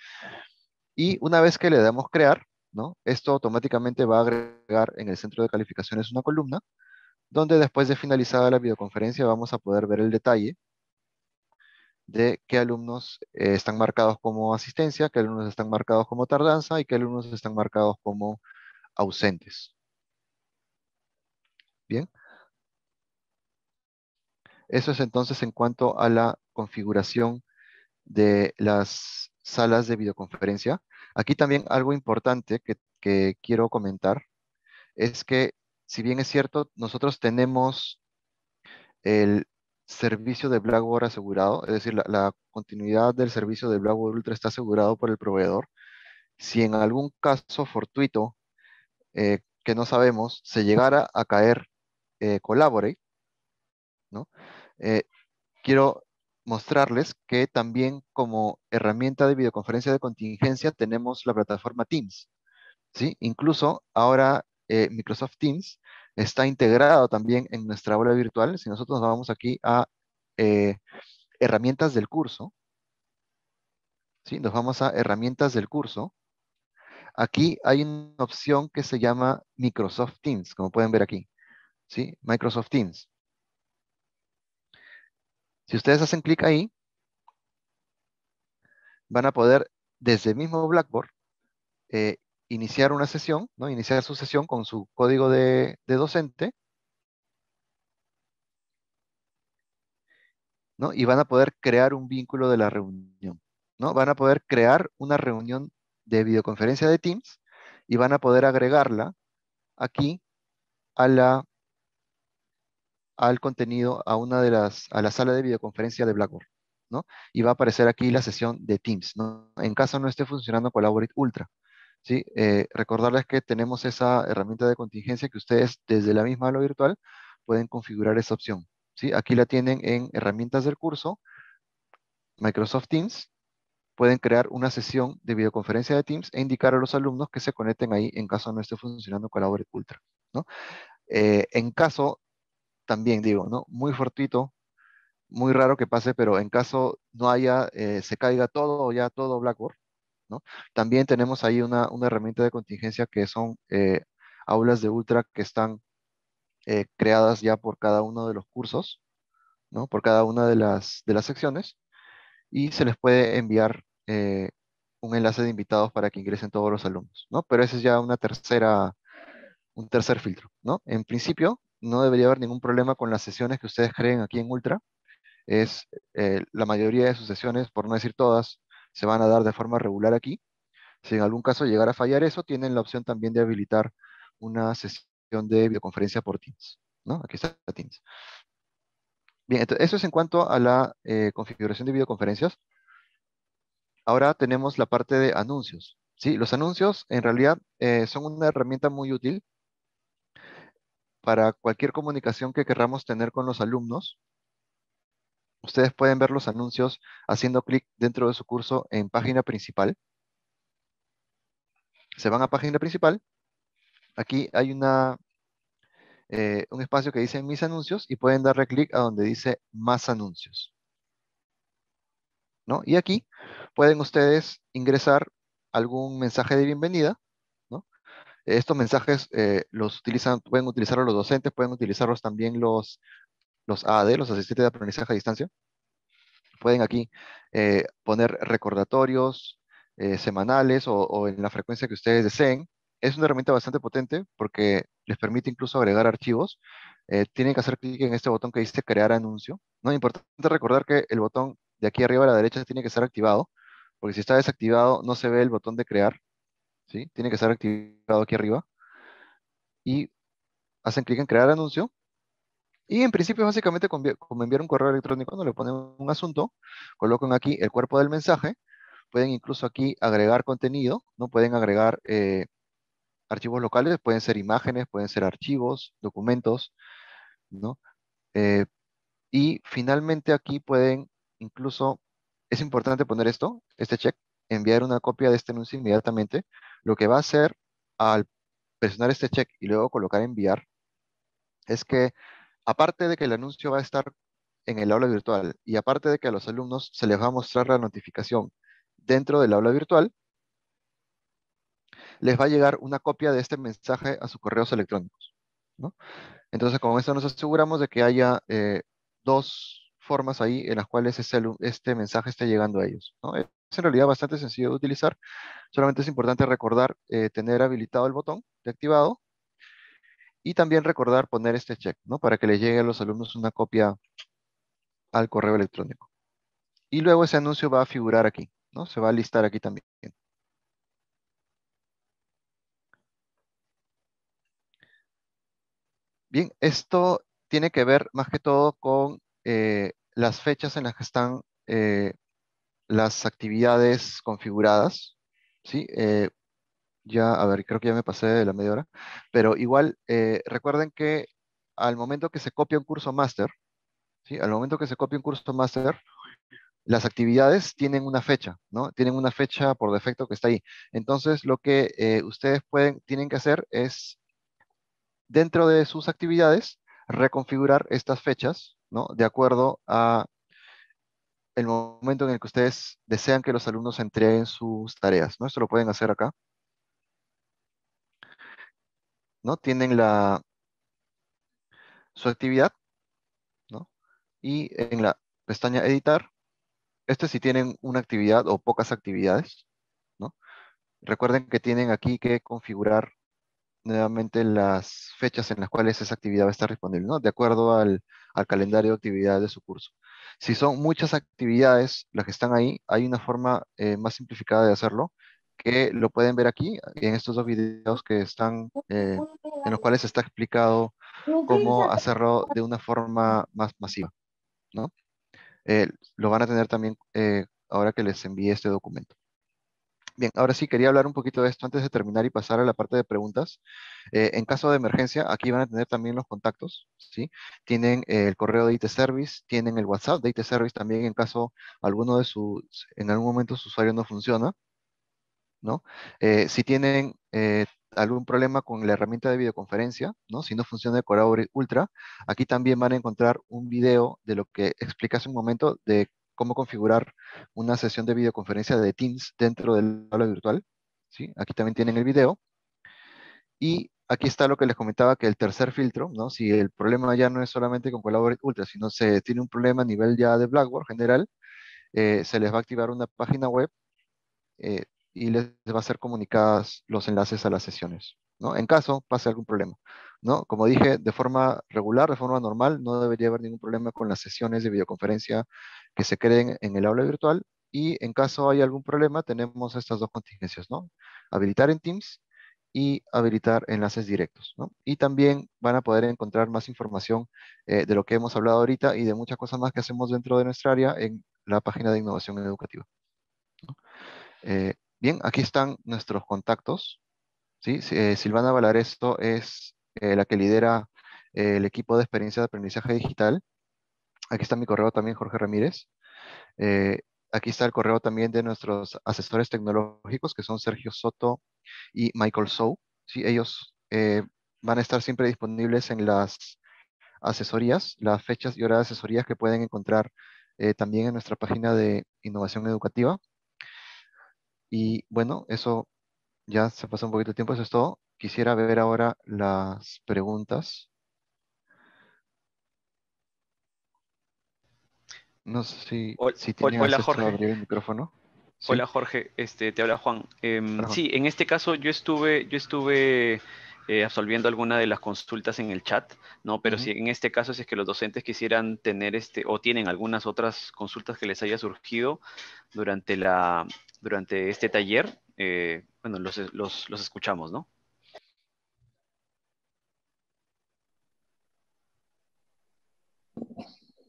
Y una vez que le damos crear, ¿no? Esto automáticamente va a agregar en el centro de calificaciones una columna, donde después de finalizada la videoconferencia vamos a poder ver el detalle de qué alumnos eh, están marcados como asistencia, qué alumnos están marcados como tardanza y qué alumnos están marcados como ausentes. Bien. Eso es entonces en cuanto a la configuración de las salas de videoconferencia. Aquí también algo importante que quiero comentar es que, si bien es cierto, nosotros tenemos el servicio de Blackboard asegurado, es decir, la, continuidad del servicio de Blackboard Ultra está asegurado por el proveedor. Si en algún caso fortuito, eh, que no sabemos, se llegara a caer eh, Collaborate, eh, quiero mostrarles que también como herramienta de videoconferencia de contingencia tenemos la plataforma Teams. ¿sí? Incluso ahora eh, Microsoft Teams está integrado también en nuestra aula virtual. Si nosotros nos vamos aquí a eh, herramientas del curso, ¿sí? nos vamos a herramientas del curso. Aquí hay una opción que se llama Microsoft Teams, como pueden ver aquí. ¿sí? Microsoft Teams. Si ustedes hacen clic ahí, van a poder desde el mismo Blackboard eh, iniciar una sesión, ¿no? Iniciar su sesión con su código de, docente. Y van a poder crear un vínculo de la reunión, ¿no? Van a poder crear una reunión de videoconferencia de Teams y van a poder agregarla aquí al contenido, a una de las, a la sala de videoconferencia de Blackboard, ¿no? Y va a aparecer aquí la sesión de Teams, En caso no esté funcionando Collaborate Ultra. ¿sí? Eh, recordarles que tenemos esa herramienta de contingencia que ustedes desde la misma lo virtual pueden configurar esa opción. ¿sí? Aquí la tienen en herramientas del curso, Microsoft Teams, pueden crear una sesión de videoconferencia de Teams e indicar a los alumnos que se conecten ahí en caso no esté funcionando Collaborate Ultra. ¿no? Eh, en caso, también digo, ¿no? muy fortuito, muy raro que pase, pero en caso no haya, eh, se caiga todo ya todo Blackboard, también tenemos ahí una, herramienta de contingencia que son eh, aulas de ultra que están eh, creadas ya por cada uno de los cursos, ¿no? por cada una de las, de las secciones, y se les puede enviar eh, un enlace de invitados para que ingresen todos los alumnos, ¿no? pero ese es ya una tercera, un tercer filtro. ¿no? En principio, no debería haber ningún problema con las sesiones que ustedes creen aquí en Ultra, es la mayoría de sus sesiones, por no decir todas, se van a dar de forma regular aquí. Si en algún caso llegara a fallar eso, tienen la opción también de habilitar una sesión de videoconferencia por Teams. ¿no? Aquí está Teams. Bien, eso es en cuanto a la eh, configuración de videoconferencias. Ahora tenemos la parte de anuncios. ¿sí? Los anuncios en realidad eh, son una herramienta muy útil para cualquier comunicación que querramos tener con los alumnos Ustedes pueden ver los anuncios haciendo clic dentro de su curso en página principal. Se van a página principal. Aquí hay una, eh, un espacio que dice mis anuncios y pueden darle clic a donde dice más anuncios. ¿No? Y aquí pueden ustedes ingresar algún mensaje de bienvenida. ¿no? Estos mensajes eh, los utilizan, pueden utilizarlos los docentes, pueden utilizarlos también los los AAD, los asistentes de aprendizaje a distancia. Pueden aquí eh, poner recordatorios eh, semanales o, en la frecuencia que ustedes deseen. Es una herramienta bastante potente porque les permite incluso agregar archivos. Eh, tienen que hacer clic en este botón que dice crear anuncio. No es importante recordar que el botón de aquí arriba a la derecha tiene que estar activado, porque si está desactivado no se ve el botón de crear. ¿sí? Tiene que estar activado aquí arriba. Y hacen clic en crear anuncio y en principio, básicamente, como enviar un correo electrónico, no le ponen un asunto, colocan aquí el cuerpo del mensaje, pueden incluso aquí agregar contenido, no pueden agregar eh, archivos locales, pueden ser imágenes, pueden ser archivos, documentos, ¿no? Eh, y finalmente aquí pueden incluso, es importante poner esto, este check, enviar una copia de este anuncio inmediatamente. Lo que va a hacer al presionar este check y luego colocar enviar, es que aparte de que el anuncio va a estar en el aula virtual y aparte de que a los alumnos se les va a mostrar la notificación dentro del aula virtual, les va a llegar una copia de este mensaje a sus correos electrónicos. Entonces, con esto nos aseguramos de que haya eh, dos formas ahí en las cuales este, mensaje está llegando a ellos. Es en realidad bastante sencillo de utilizar, solamente es importante recordar eh, tener habilitado el botón de activado y también recordar poner este check, ¿no? Para que le llegue a los alumnos una copia al correo electrónico. Y luego ese anuncio va a figurar aquí, ¿no? Se va a listar aquí también. Bien, esto tiene que ver más que todo con eh, las fechas en las que están eh, las actividades configuradas. ¿sí? Eh, ya, a ver, creo que ya me pasé de la media hora, pero igual eh, recuerden que al momento que se copia un curso máster, ¿sí? al momento que se copia un curso máster, las actividades tienen una fecha, ¿no? Tienen una fecha por defecto que está ahí. Entonces, lo que eh, ustedes pueden, tienen que hacer es, dentro de sus actividades, reconfigurar estas fechas, ¿no? De acuerdo a el momento en el que ustedes desean que los alumnos entreguen sus tareas, ¿no? Esto lo pueden hacer acá. Tienen la, su actividad, Y en la pestaña editar, este si tienen una actividad o pocas actividades, ¿no? Recuerden que tienen aquí que configurar nuevamente las fechas en las cuales esa actividad va a estar disponible, De acuerdo al, calendario de actividades de su curso. Si son muchas actividades las que están ahí, hay una forma eh, más simplificada de hacerlo, que lo pueden ver aquí en estos dos videos que están, eh, en los cuales está explicado cómo hacerlo de una forma más masiva, ¿no? Eh, lo van a tener también eh, ahora que les envíe este documento. Bien, ahora sí, quería hablar un poquito de esto antes de terminar y pasar a la parte de preguntas. en caso de emergencia, aquí van a tener también los contactos, ¿sí? Tienen el correo de IT Service, tienen el WhatsApp de IT Service también en caso alguno de sus, en algún momento su usuario no funciona, ¿no? Eh, si tienen eh, algún problema con la herramienta de videoconferencia, ¿no? Si no funciona el Ultra, aquí también van a encontrar un video de lo que explica hace un momento de cómo configurar una sesión de videoconferencia de Teams dentro del aula virtual. ¿sí? Aquí también tienen el video. Y aquí está lo que les comentaba, que el tercer filtro, ¿no? si el problema ya no es solamente con Collaborate Ultra, sino se tiene un problema a nivel ya de Blackboard general, eh, se les va a activar una página web y les va a ser comunicadas los enlaces a las sesiones, ¿no? En caso pase algún problema, ¿no? Como dije, de forma regular, de forma normal, no debería haber ningún problema con las sesiones de videoconferencia que se creen en el aula virtual y en caso hay algún problema, tenemos estas dos contingencias, ¿no? Habilitar en Teams y habilitar enlaces directos. ¿no? Y también van a poder encontrar más información eh, de lo que hemos hablado ahorita y de muchas cosas más que hacemos dentro de nuestra área en la página de innovación educativa. ¿no? Eh, Bien, aquí están nuestros contactos. ¿sí? Eh, Silvana Valaresto es eh, la que lidera eh, el equipo de experiencia de aprendizaje digital. Aquí está mi correo también, Jorge Ramírez. aquí está el correo también de nuestros asesores tecnológicos, que son Sergio Soto y Michael Sou. ¿sí? Ellos van a estar siempre disponibles en las asesorías, las fechas y horas de asesorías que pueden encontrar también en nuestra página de innovación educativa. Y bueno, eso ya se pasó un poquito de tiempo, eso es todo. Quisiera ver ahora las preguntas. No sé si, hola, Jorge. micrófono. Hola Jorge, este, te habla em, Juan. sí, en este caso yo estuve, yo estuve eh, absolviendo alguna de las consultas en el chat, ¿no? Pero si en este caso, es que los docentes quisieran tener este, o tienen algunas otras consultas que les haya surgido durante la, durante este taller, eh, bueno, los, escuchamos, ¿no?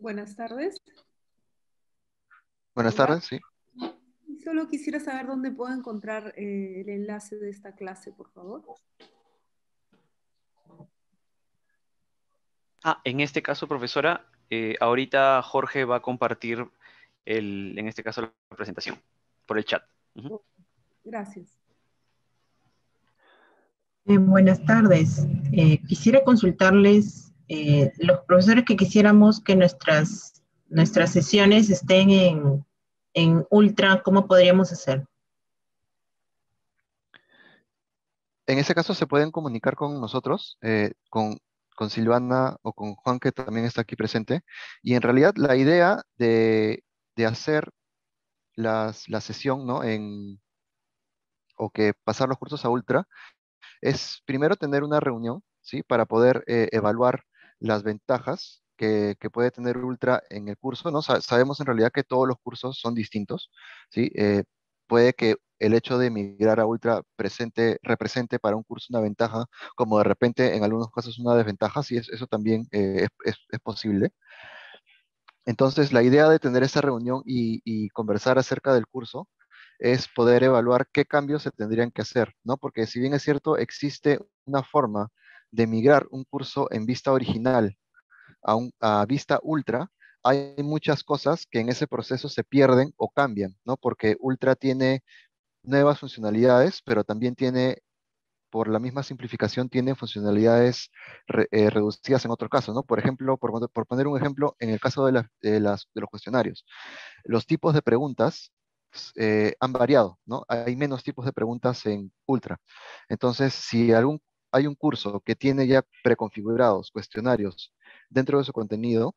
Buenas tardes. Buenas tardes, sí. Solo quisiera saber dónde puedo encontrar eh, el enlace de esta clase, por favor. Ah, en este caso, profesora, eh, ahorita Jorge va a compartir, el, en este caso, la presentación por el chat. Gracias. Eh, buenas tardes. Eh, quisiera consultarles eh, los profesores que quisiéramos que nuestras, nuestras sesiones estén en, en ultra, ¿cómo podríamos hacer? En ese caso se pueden comunicar con nosotros, con, con, Silvana o con Juan, que también está aquí presente. Y en realidad la idea de, de hacer la sesión, ¿no? En, o que pasar los cursos a ultra, es primero tener una reunión, ¿sí? Para poder eh, evaluar las ventajas que, puede tener ultra en el curso, ¿no? sabemos en realidad que todos los cursos son distintos, ¿sí? Eh, puede que el hecho de migrar a ultra presente, represente para un curso una ventaja, como de repente en algunos casos una desventaja, sí, eso también eh, es, es, posible. Entonces, la idea de tener esa reunión y, conversar acerca del curso es poder evaluar qué cambios se tendrían que hacer, ¿no? Porque si bien es cierto, existe una forma de migrar un curso en vista original a, a vista ultra, hay muchas cosas que en ese proceso se pierden o cambian, ¿no? Porque ultra tiene nuevas funcionalidades, pero también tiene por la misma simplificación tienen funcionalidades eh, reducidas en otro caso ¿no? Por ejemplo, por, poner un ejemplo, en el caso de, los cuestionarios, los tipos de preguntas eh, han variado, ¿no? Hay menos tipos de preguntas en Ultra. Entonces, si hay un curso que tiene ya preconfigurados cuestionarios dentro de su contenido,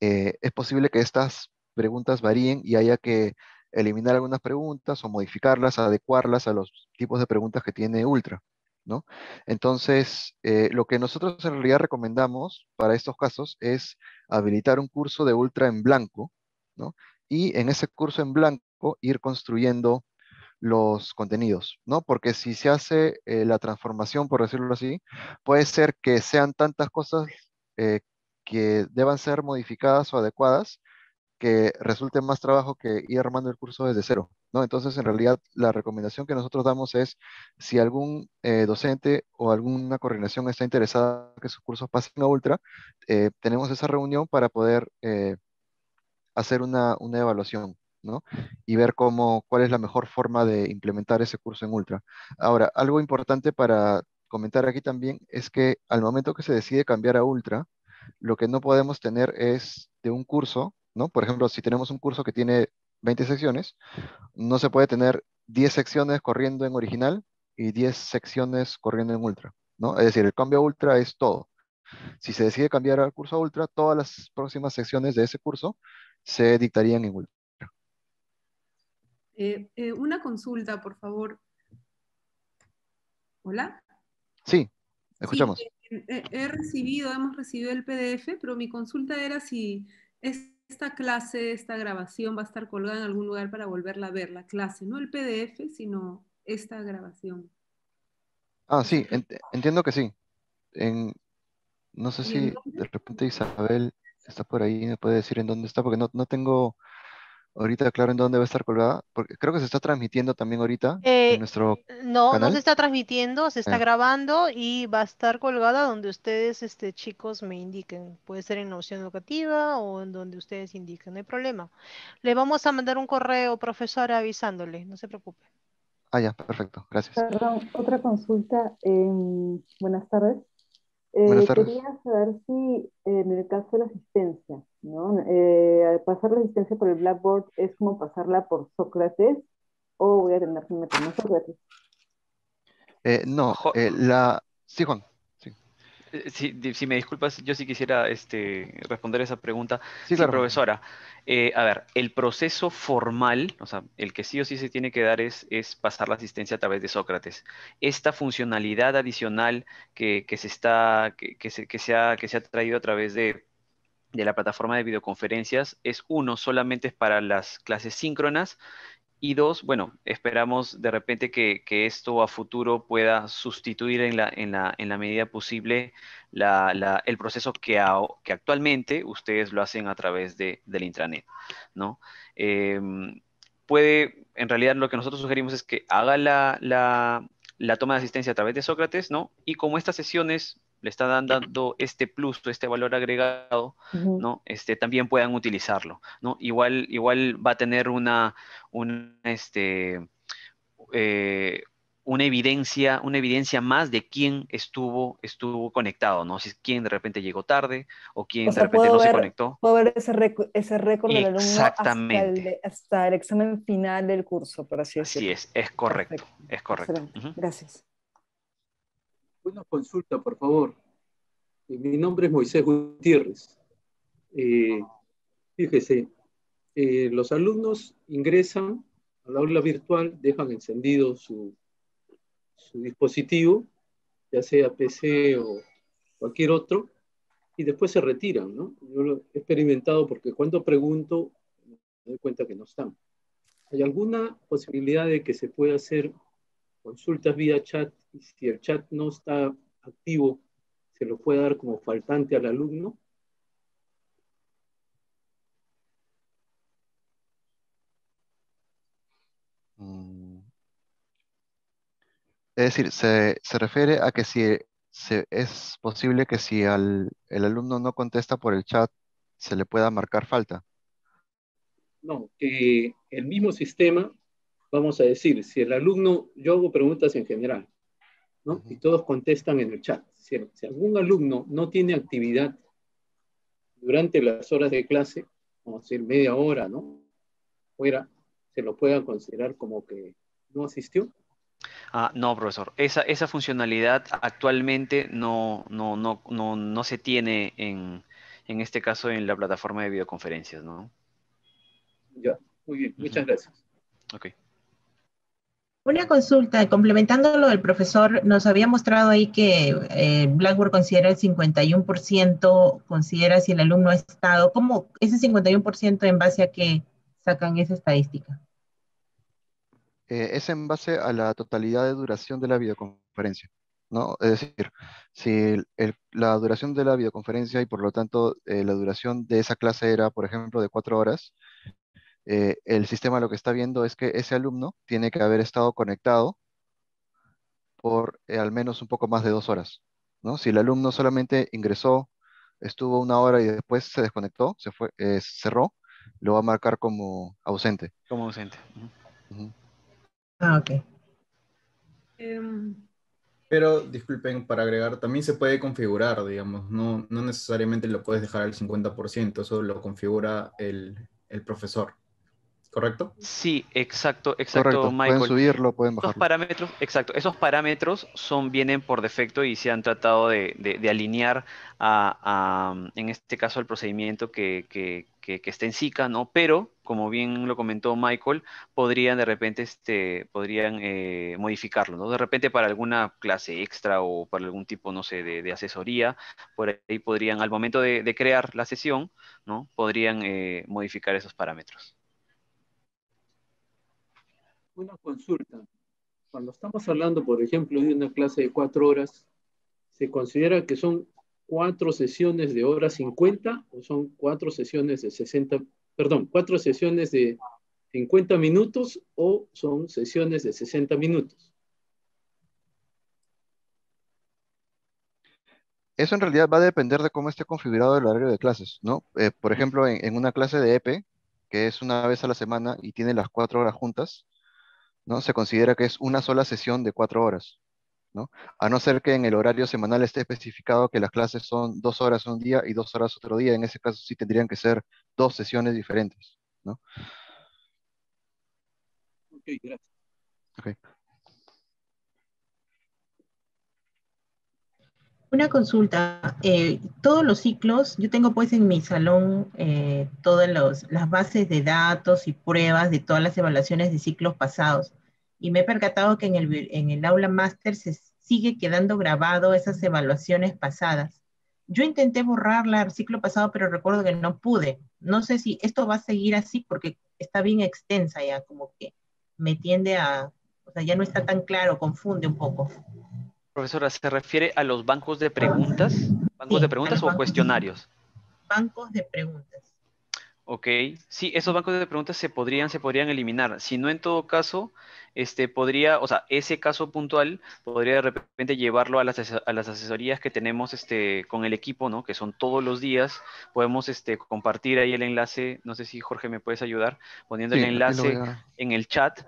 eh, es posible que estas preguntas varíen y haya que eliminar algunas preguntas o modificarlas, adecuarlas a los tipos de preguntas que tiene Ultra. ¿no? Entonces, eh, lo que nosotros en realidad recomendamos para estos casos es habilitar un curso de Ultra en blanco ¿no? y en ese curso en blanco ir construyendo los contenidos, ¿no? Porque si se hace eh, la transformación, por decirlo así, puede ser que sean tantas cosas eh, que deban ser modificadas o adecuadas que resulte más trabajo que ir armando el curso desde cero, ¿no? Entonces, en realidad, la recomendación que nosotros damos es, si algún eh, docente o alguna coordinación está interesada que sus cursos pasen a Ultra, eh, tenemos esa reunión para poder eh, hacer una, evaluación, Y ver cómo, cuál es la mejor forma de implementar ese curso en Ultra. Ahora, algo importante para comentar aquí también es que al momento que se decide cambiar a Ultra, lo que no podemos tener es de un curso ¿no? Por ejemplo, si tenemos un curso que tiene 20 secciones, no se puede tener 10 secciones corriendo en original y 10 secciones corriendo en ultra, ¿no? Es decir, el cambio a ultra es todo. Si se decide cambiar al curso a ultra, todas las próximas secciones de ese curso se dictarían en ultra. Eh, eh, una consulta, por favor. ¿Hola? Sí, escuchamos. Eh, he recibido, hemos recibido el PDF, pero mi consulta era si es esta clase, esta grabación va a estar colgada en algún lugar para volverla a ver, la clase, no el PDF, sino esta grabación. Ah, sí, entiendo que sí. no sé si de repente Isabel está por ahí y me puede decir en dónde está, porque no, no tengo ahorita claro en dónde va a estar colgada, porque creo que se está transmitiendo también ahorita eh, nuestro No, no se está transmitiendo, se está eh. grabando y va a estar colgada donde ustedes, este, chicos, me indiquen. Puede ser en opción educativa o en donde ustedes indiquen, no hay problema. Le vamos a mandar un correo, profesor, avisándole, no se preocupe. Ah, ya, perfecto, gracias. Perdón, otra consulta. Em, buenas tardes. Buenas eh, tardes. Quería saber si en el caso de la asistencia, ¿no? Eh, pasar la asistencia por el Blackboard es como pasarla por Sócrates o voy a tener que meterme a Sócrates. Eh, no, eh, la... Sí, Juan. Si, me disculpas, yo sí quisiera este, responder esa pregunta. Sí, claro. profesora. a ver, el proceso formal, o sea, el que sí o sí se tiene que dar es, es pasar la asistencia a través de Sócrates. Esta funcionalidad adicional que, se está, que, que, que se ha traído a través de de la plataforma de videoconferencias es uno, solamente es para las clases síncronas y dos, bueno, esperamos de repente que, esto a futuro pueda sustituir en la, en la, medida posible el proceso que, que actualmente ustedes lo hacen a través del intranet, ¿no? Eh, puede, en realidad lo que nosotros sugerimos es que haga la, la toma de asistencia a través de Sócrates, ¿no? Y como estas sesiones le están dando este plus este valor agregado, ¿no? Este, también puedan utilizarlo, ¿no? Igual, igual va a tener una, este, eh, una evidencia, una evidencia más de quién estuvo, estuvo conectado, ¿no? Si quién de repente llegó tarde o quién de repente no se conectó. Puedo ver ese, ese récord del alumno hasta el, hasta el, examen final del curso, por así decirlo. Así es, es correcto, es correcto. Gracias. Una consulta, por favor. Eh, mi nombre es Moisés Gutiérrez. Eh, fíjese, eh, los alumnos ingresan a la aula virtual, dejan encendido su, su dispositivo, ya sea PC o cualquier otro, y después se retiran, ¿no? Yo lo he experimentado porque cuando pregunto me doy cuenta que no están. ¿Hay alguna posibilidad de que se pueda hacer consultas vía chat y si el chat no está activo, se lo puede dar como faltante al alumno. Mm. Es decir, se, refiere a que si es posible que si al, el alumno no contesta por el chat, se le pueda marcar falta. No, que el mismo sistema vamos a decir, si el alumno, yo hago preguntas en general, ¿no? Y todos contestan en el chat. Si, algún alumno no tiene actividad durante las horas de clase, vamos a decir media hora, ¿no? Fuera, se lo pueda considerar como que no asistió. Ah, no, profesor. Esa, esa funcionalidad actualmente no, no, se tiene en, este caso en la plataforma de videoconferencias, ¿no? Ya, muy bien. Muchas gracias. ok una consulta, complementando lo del profesor, nos había mostrado ahí que eh, Blackboard considera el 51%, considera si el alumno ha estado. ¿Cómo ese 51% en base a qué sacan esa estadística? Eh, es en base a la totalidad de duración de la videoconferencia. ¿no? Es decir, si la duración de la videoconferencia y por lo tanto eh, la duración de esa clase era, por ejemplo, de cuatro horas, eh, el sistema lo que está viendo es que ese alumno tiene que haber estado conectado por eh, al menos un poco más de dos horas. ¿no? Si el alumno solamente ingresó, estuvo una hora y después se desconectó, se fue, eh, cerró, lo va a marcar como ausente. Como ausente. Ah, ok. Em, Pero, disculpen, para agregar, también se puede configurar, digamos, no, no necesariamente lo puedes dejar al 50%, eso lo configura el profesor. ¿correcto? Sí, exacto, exacto, Michael. Pueden subirlo, pueden Esos parámetros, exacto, esos parámetros son, vienen por defecto y se han tratado de, alinear a, en este caso, al procedimiento que, que, que, está en SICA, ¿no? Pero, como bien lo comentó Michael, podrían de repente, este, podrían eh, modificarlo, ¿no? De repente para alguna clase extra o para algún tipo, no sé, de, asesoría, por ahí podrían, al momento de, crear la sesión, ¿no? Podrían eh, modificar esos parámetros una consulta. Cuando estamos hablando, por ejemplo, de una clase de cuatro horas, ¿se considera que son cuatro sesiones de hora 50 o son cuatro sesiones de 60, perdón, cuatro sesiones de 50 minutos o son sesiones de 60 minutos? Eso en realidad va a depender de cómo esté configurado el horario de clases, ¿no? Eh, por ejemplo, en, una clase de EP, que es una vez a la semana y tiene las cuatro horas juntas, ¿no? Se considera que es una sola sesión de cuatro horas, ¿no? A no ser que en el horario semanal esté especificado que las clases son dos horas un día y dos horas otro día, en ese caso sí tendrían que ser dos sesiones diferentes, ¿no? Ok, gracias. Una consulta, eh, todos los ciclos, yo tengo pues en mi salón eh, todas las bases de datos y pruebas de todas las evaluaciones de ciclos pasados y me he percatado que en el, aula máster se sigue quedando grabado esas evaluaciones pasadas. Yo intenté borrarla el ciclo pasado, pero recuerdo que no pude. No sé si esto va a seguir así porque está bien extensa ya, como que me tiende a, o sea, ya no está tan claro, confunde un poco. Profesora, ¿se refiere a los bancos de preguntas? ¿Bancos de preguntas o cuestionarios? Bancos de preguntas. Ok, sí, esos bancos de preguntas se podrían, se podrían eliminar. Si no, en todo caso, este podría, o sea, ese caso puntual podría de repente llevarlo a las, asesorías que tenemos este, con el equipo, ¿no? Que son todos los días. Podemos este, compartir ahí el enlace. No sé si Jorge me puedes ayudar poniendo el enlace en el chat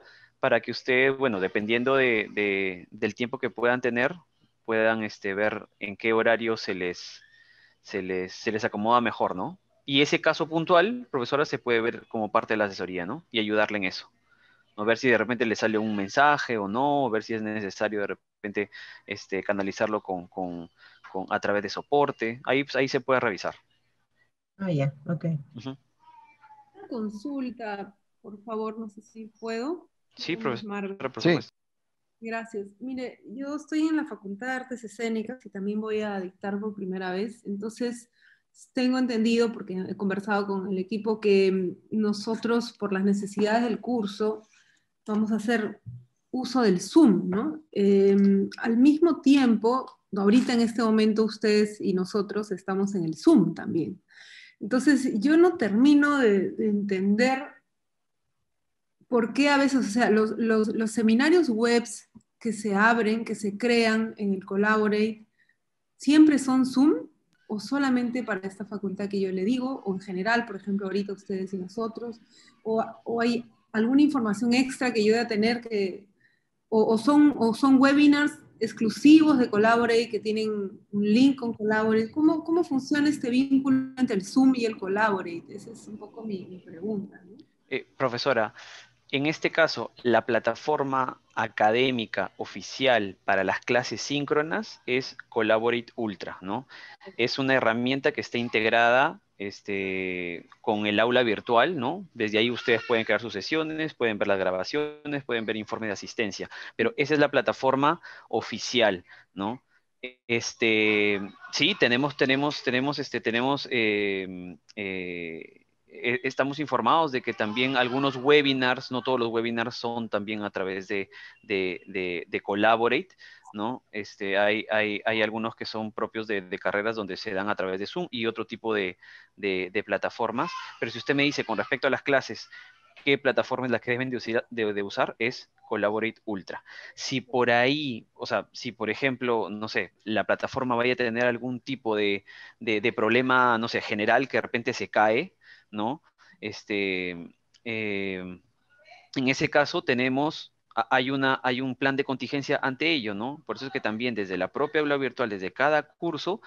para que usted, bueno, dependiendo del tiempo que puedan tener, puedan este, ver en qué horario se les, se se les acomoda mejor, ¿no? Y ese caso puntual, profesora, se puede ver como parte de la asesoría, ¿no? Y ayudarle en eso. ¿no? Ver si de repente le sale un mensaje o no, ver si es necesario de repente este, canalizarlo con, a través de soporte. Ahí, pues, ahí se puede revisar. Ah, ya, ok. Una consulta, por favor, no sé si puedo. Sí, profesor. sí. Gracias. Mire, yo estoy en la Facultad de Artes Escénicas y también voy a dictar por primera vez. Entonces, tengo entendido, porque he conversado con el equipo, que nosotros, por las necesidades del curso, vamos a hacer uso del Zoom, ¿no? Em, al mismo tiempo, ahorita en este momento ustedes y nosotros estamos en el Zoom también. Entonces, yo no termino de entender por qué a veces, o sea, los, seminarios webs que se abren, que se crean en el Collaborate, siempre son Zoom o solamente para esta facultad que yo le digo, o en general, por ejemplo, ahorita ustedes y nosotros, o, hay alguna información extra que yo deba tener que, o, son, o son webinars exclusivos de Collaborate que tienen un link con Collaborate. ¿Cómo, cómo funciona este vínculo entre el Zoom y el Collaborate? Esa es un poco mi, pregunta. Eh, profesora, en este caso, la plataforma académica oficial para las clases síncronas es Collaborate Ultra, ¿no? Es una herramienta que está integrada este, con el aula virtual, ¿no? Desde ahí ustedes pueden crear sus sesiones, pueden ver las grabaciones, pueden ver informes de asistencia, pero esa es la plataforma oficial, ¿no? Este, sí, tenemos, tenemos, tenemos, este, tenemos eh, eh, eh, estamos informados de que también algunos webinars, no todos los webinars son también a través de, Collaborate, ¿no? Este, hay, algunos que son propios de, carreras donde se dan a través de Zoom y otro tipo de, de, plataformas. Pero si usted me dice con respecto a las clases, ¿qué plataformas las que deben de usar? Es Collaborate Ultra. Si por ahí, o sea, si por ejemplo, no sé, la plataforma vaya a tener algún tipo de, problema, no sé, general que de repente se cae, ¿no? Este, em, en ese caso tenemos hay, una, hay un plan de contingencia ante ello, ¿no? Por eso es que también desde la propia aula virtual, desde cada curso,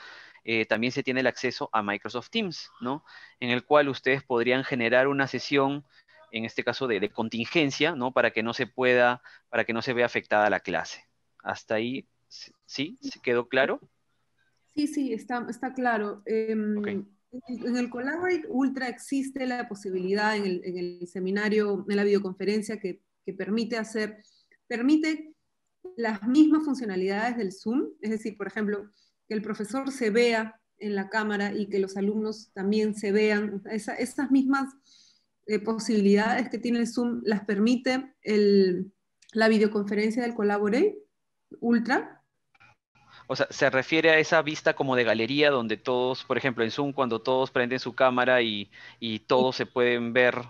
eh, también se tiene el acceso a Microsoft Teams, ¿no? En el cual ustedes podrían generar una sesión, en este caso de, contingencia, ¿no? Para que no se pueda, para que no se vea afectada la clase. Hasta ahí, ¿sí? ¿Se quedó claro? Sí, sí, está, está claro. Em, en el Collaborate Ultra existe la posibilidad en el, seminario, en la videoconferencia que, permite hacer, permite las mismas funcionalidades del Zoom, es decir, por ejemplo, que el profesor se vea en la cámara y que los alumnos también se vean, esas mismas eh, posibilidades que tiene el Zoom las permite la videoconferencia del Collaborate Ultra, o sea, se refiere a esa vista como de galería donde todos, por ejemplo, en Zoom, cuando todos prenden su cámara y, todos se pueden ver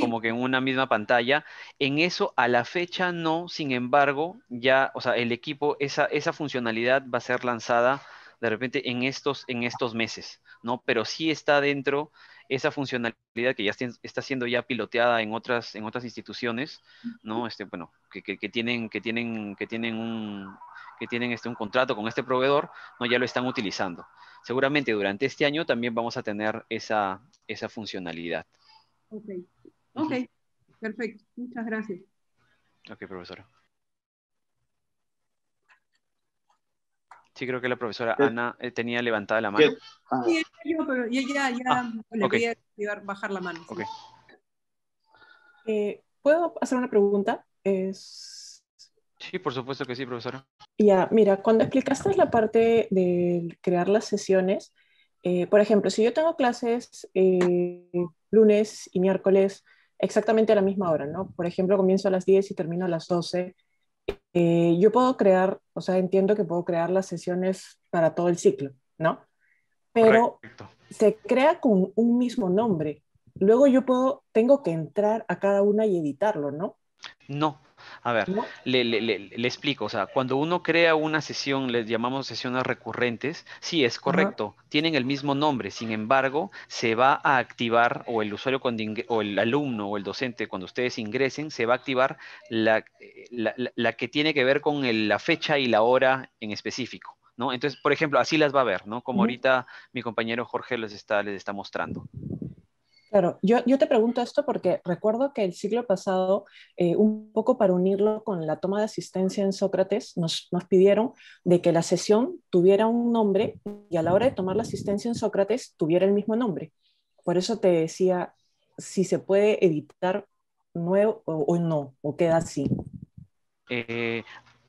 como que en una misma pantalla. En eso, a la fecha no, sin embargo, ya, o sea, el equipo, esa, esa funcionalidad va a ser lanzada de repente en estos, en estos meses, ¿no? Pero sí está dentro esa funcionalidad que ya está siendo ya piloteada en otras, en otras instituciones, ¿no? Este, bueno, que, que tienen, que tienen, que tienen un, que tienen este, un contrato con este proveedor, no ya lo están utilizando. Seguramente durante este año también vamos a tener esa, esa funcionalidad. Ok, ok, perfecto. Muchas gracias. Ok, profesora. Sí, creo que la profesora Ana eh, tenía levantada la mano. Ah. Sí, yo, pero ya, ya ah, le voy a bajar la mano. Eh, ¿Puedo hacer una pregunta? Es Sí, por supuesto que sí, profesora. Ya, mira, cuando explicaste la parte de crear las sesiones, eh, por ejemplo, si yo tengo clases eh, lunes y miércoles exactamente a la misma hora, ¿no? Por ejemplo, comienzo a las 10 y termino a las 12, eh, yo puedo crear, o sea, entiendo que puedo crear las sesiones para todo el ciclo, ¿no? Pero se crea con un mismo nombre. Luego yo puedo, tengo que entrar a cada una y editarlo, ¿no? No, a ver, le, explico. O sea, cuando uno crea una sesión, les llamamos sesiones recurrentes, sí, es correcto, tienen el mismo nombre, sin embargo, se va a activar, o el usuario o el alumno o el docente, cuando ustedes ingresen, se va a activar la, que tiene que ver con la fecha y la hora en específico. ¿No? Entonces, por ejemplo, así las va a ver, ¿no? Como ahorita mi compañero Jorge les está, les está mostrando. Claro, yo, te pregunto esto porque recuerdo que el siglo pasado, eh, un poco para unirlo con la toma de asistencia en Sócrates, nos, nos, pidieron de que la sesión tuviera un nombre y a la hora de tomar la asistencia en Sócrates tuviera el mismo nombre. Por eso te decía si se puede editar nuevo o, no, o queda así. Eh,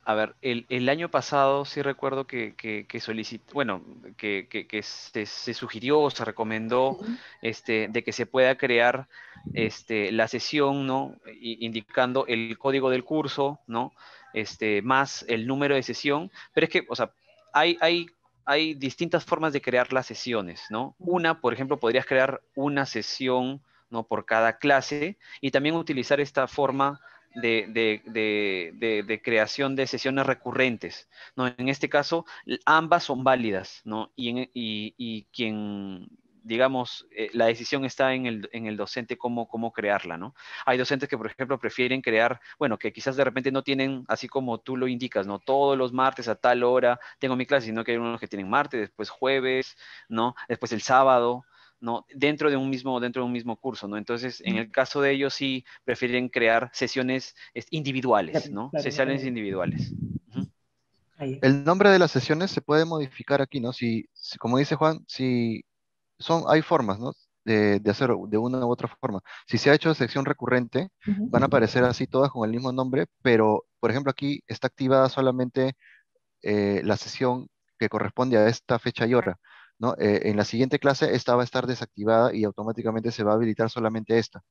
a ver, el, año pasado sí recuerdo que, solicitó, bueno, que, se, sugirió o se recomendó este, de que se pueda crear este, la sesión, ¿no? indicando el código del curso, ¿no? Este, más el número de sesión, pero es que, o sea, hay, hay, hay distintas formas de crear las sesiones, ¿no? Una, por ejemplo, podrías crear una sesión, ¿no? Por cada clase y también utilizar esta forma de, creación de sesiones recurrentes. ¿no? En este caso, ambas son válidas, ¿no? y, y, quien digamos, eh, la decisión está en el, docente cómo, cómo, crearla, ¿no? Hay docentes que, por ejemplo, prefieren crear, bueno, que quizás de repente no tienen, así como tú lo indicas, ¿no? Todos los martes a tal hora tengo mi clase, sino que hay unos que tienen martes, después jueves, ¿no? Después el sábado, ¿no? Dentro de un mismo, dentro de un mismo curso, ¿no? Entonces, en el caso de ellos sí prefieren crear sesiones individuales, ¿no? Sesiones individuales. El nombre de las sesiones se puede modificar aquí, ¿no? Si, como dice Juan, si son, hay formas, De, hacerlo hacer de una u otra forma. Si se ha hecho sección recurrente, van a aparecer así todas con el mismo nombre, pero, por ejemplo, aquí está activada solamente eh, la sesión que corresponde a esta fecha y hora. Eh, en la siguiente clase esta va a estar desactivada y automáticamente se va a habilitar solamente esta.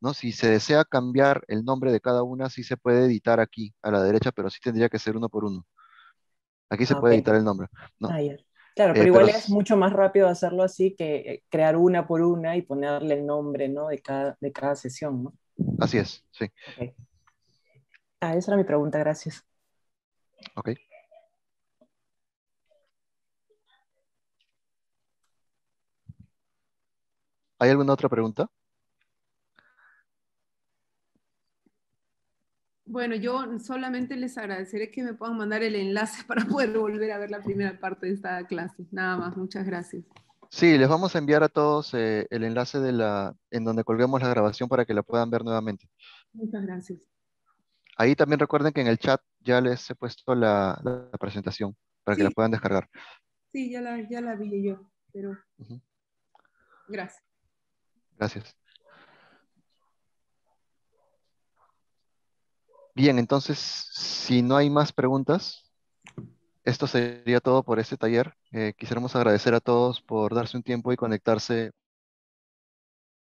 ¿no? Si se desea cambiar el nombre de cada una, sí se puede editar aquí a la derecha, pero sí tendría que ser uno por uno. Aquí se ah, puede editar el nombre. Ah, claro, eh, pero igual es mucho más rápido hacerlo así que eh, crear una por una y ponerle el nombre ¿no? de, cada, de cada sesión. Así es, sí. Ah, esa era mi pregunta, gracias. Ok. ¿Hay alguna otra pregunta? Bueno, yo solamente les agradeceré que me puedan mandar el enlace <laughs> para poder volver a ver la primera parte de esta clase. Nada más, muchas gracias. Sí, les vamos a enviar a todos eh, el enlace en donde colgamos la grabación para que la puedan ver nuevamente. Muchas gracias. Ahí también recuerden que en el chat ya les he puesto la, presentación para que la puedan descargar. Sí, ya la, vi yo, pero... Gracias. Gracias. Bien, entonces, si no hay más preguntas, esto sería todo por este taller. Eh, quisiéramos agradecer a todos por darse un tiempo y conectarse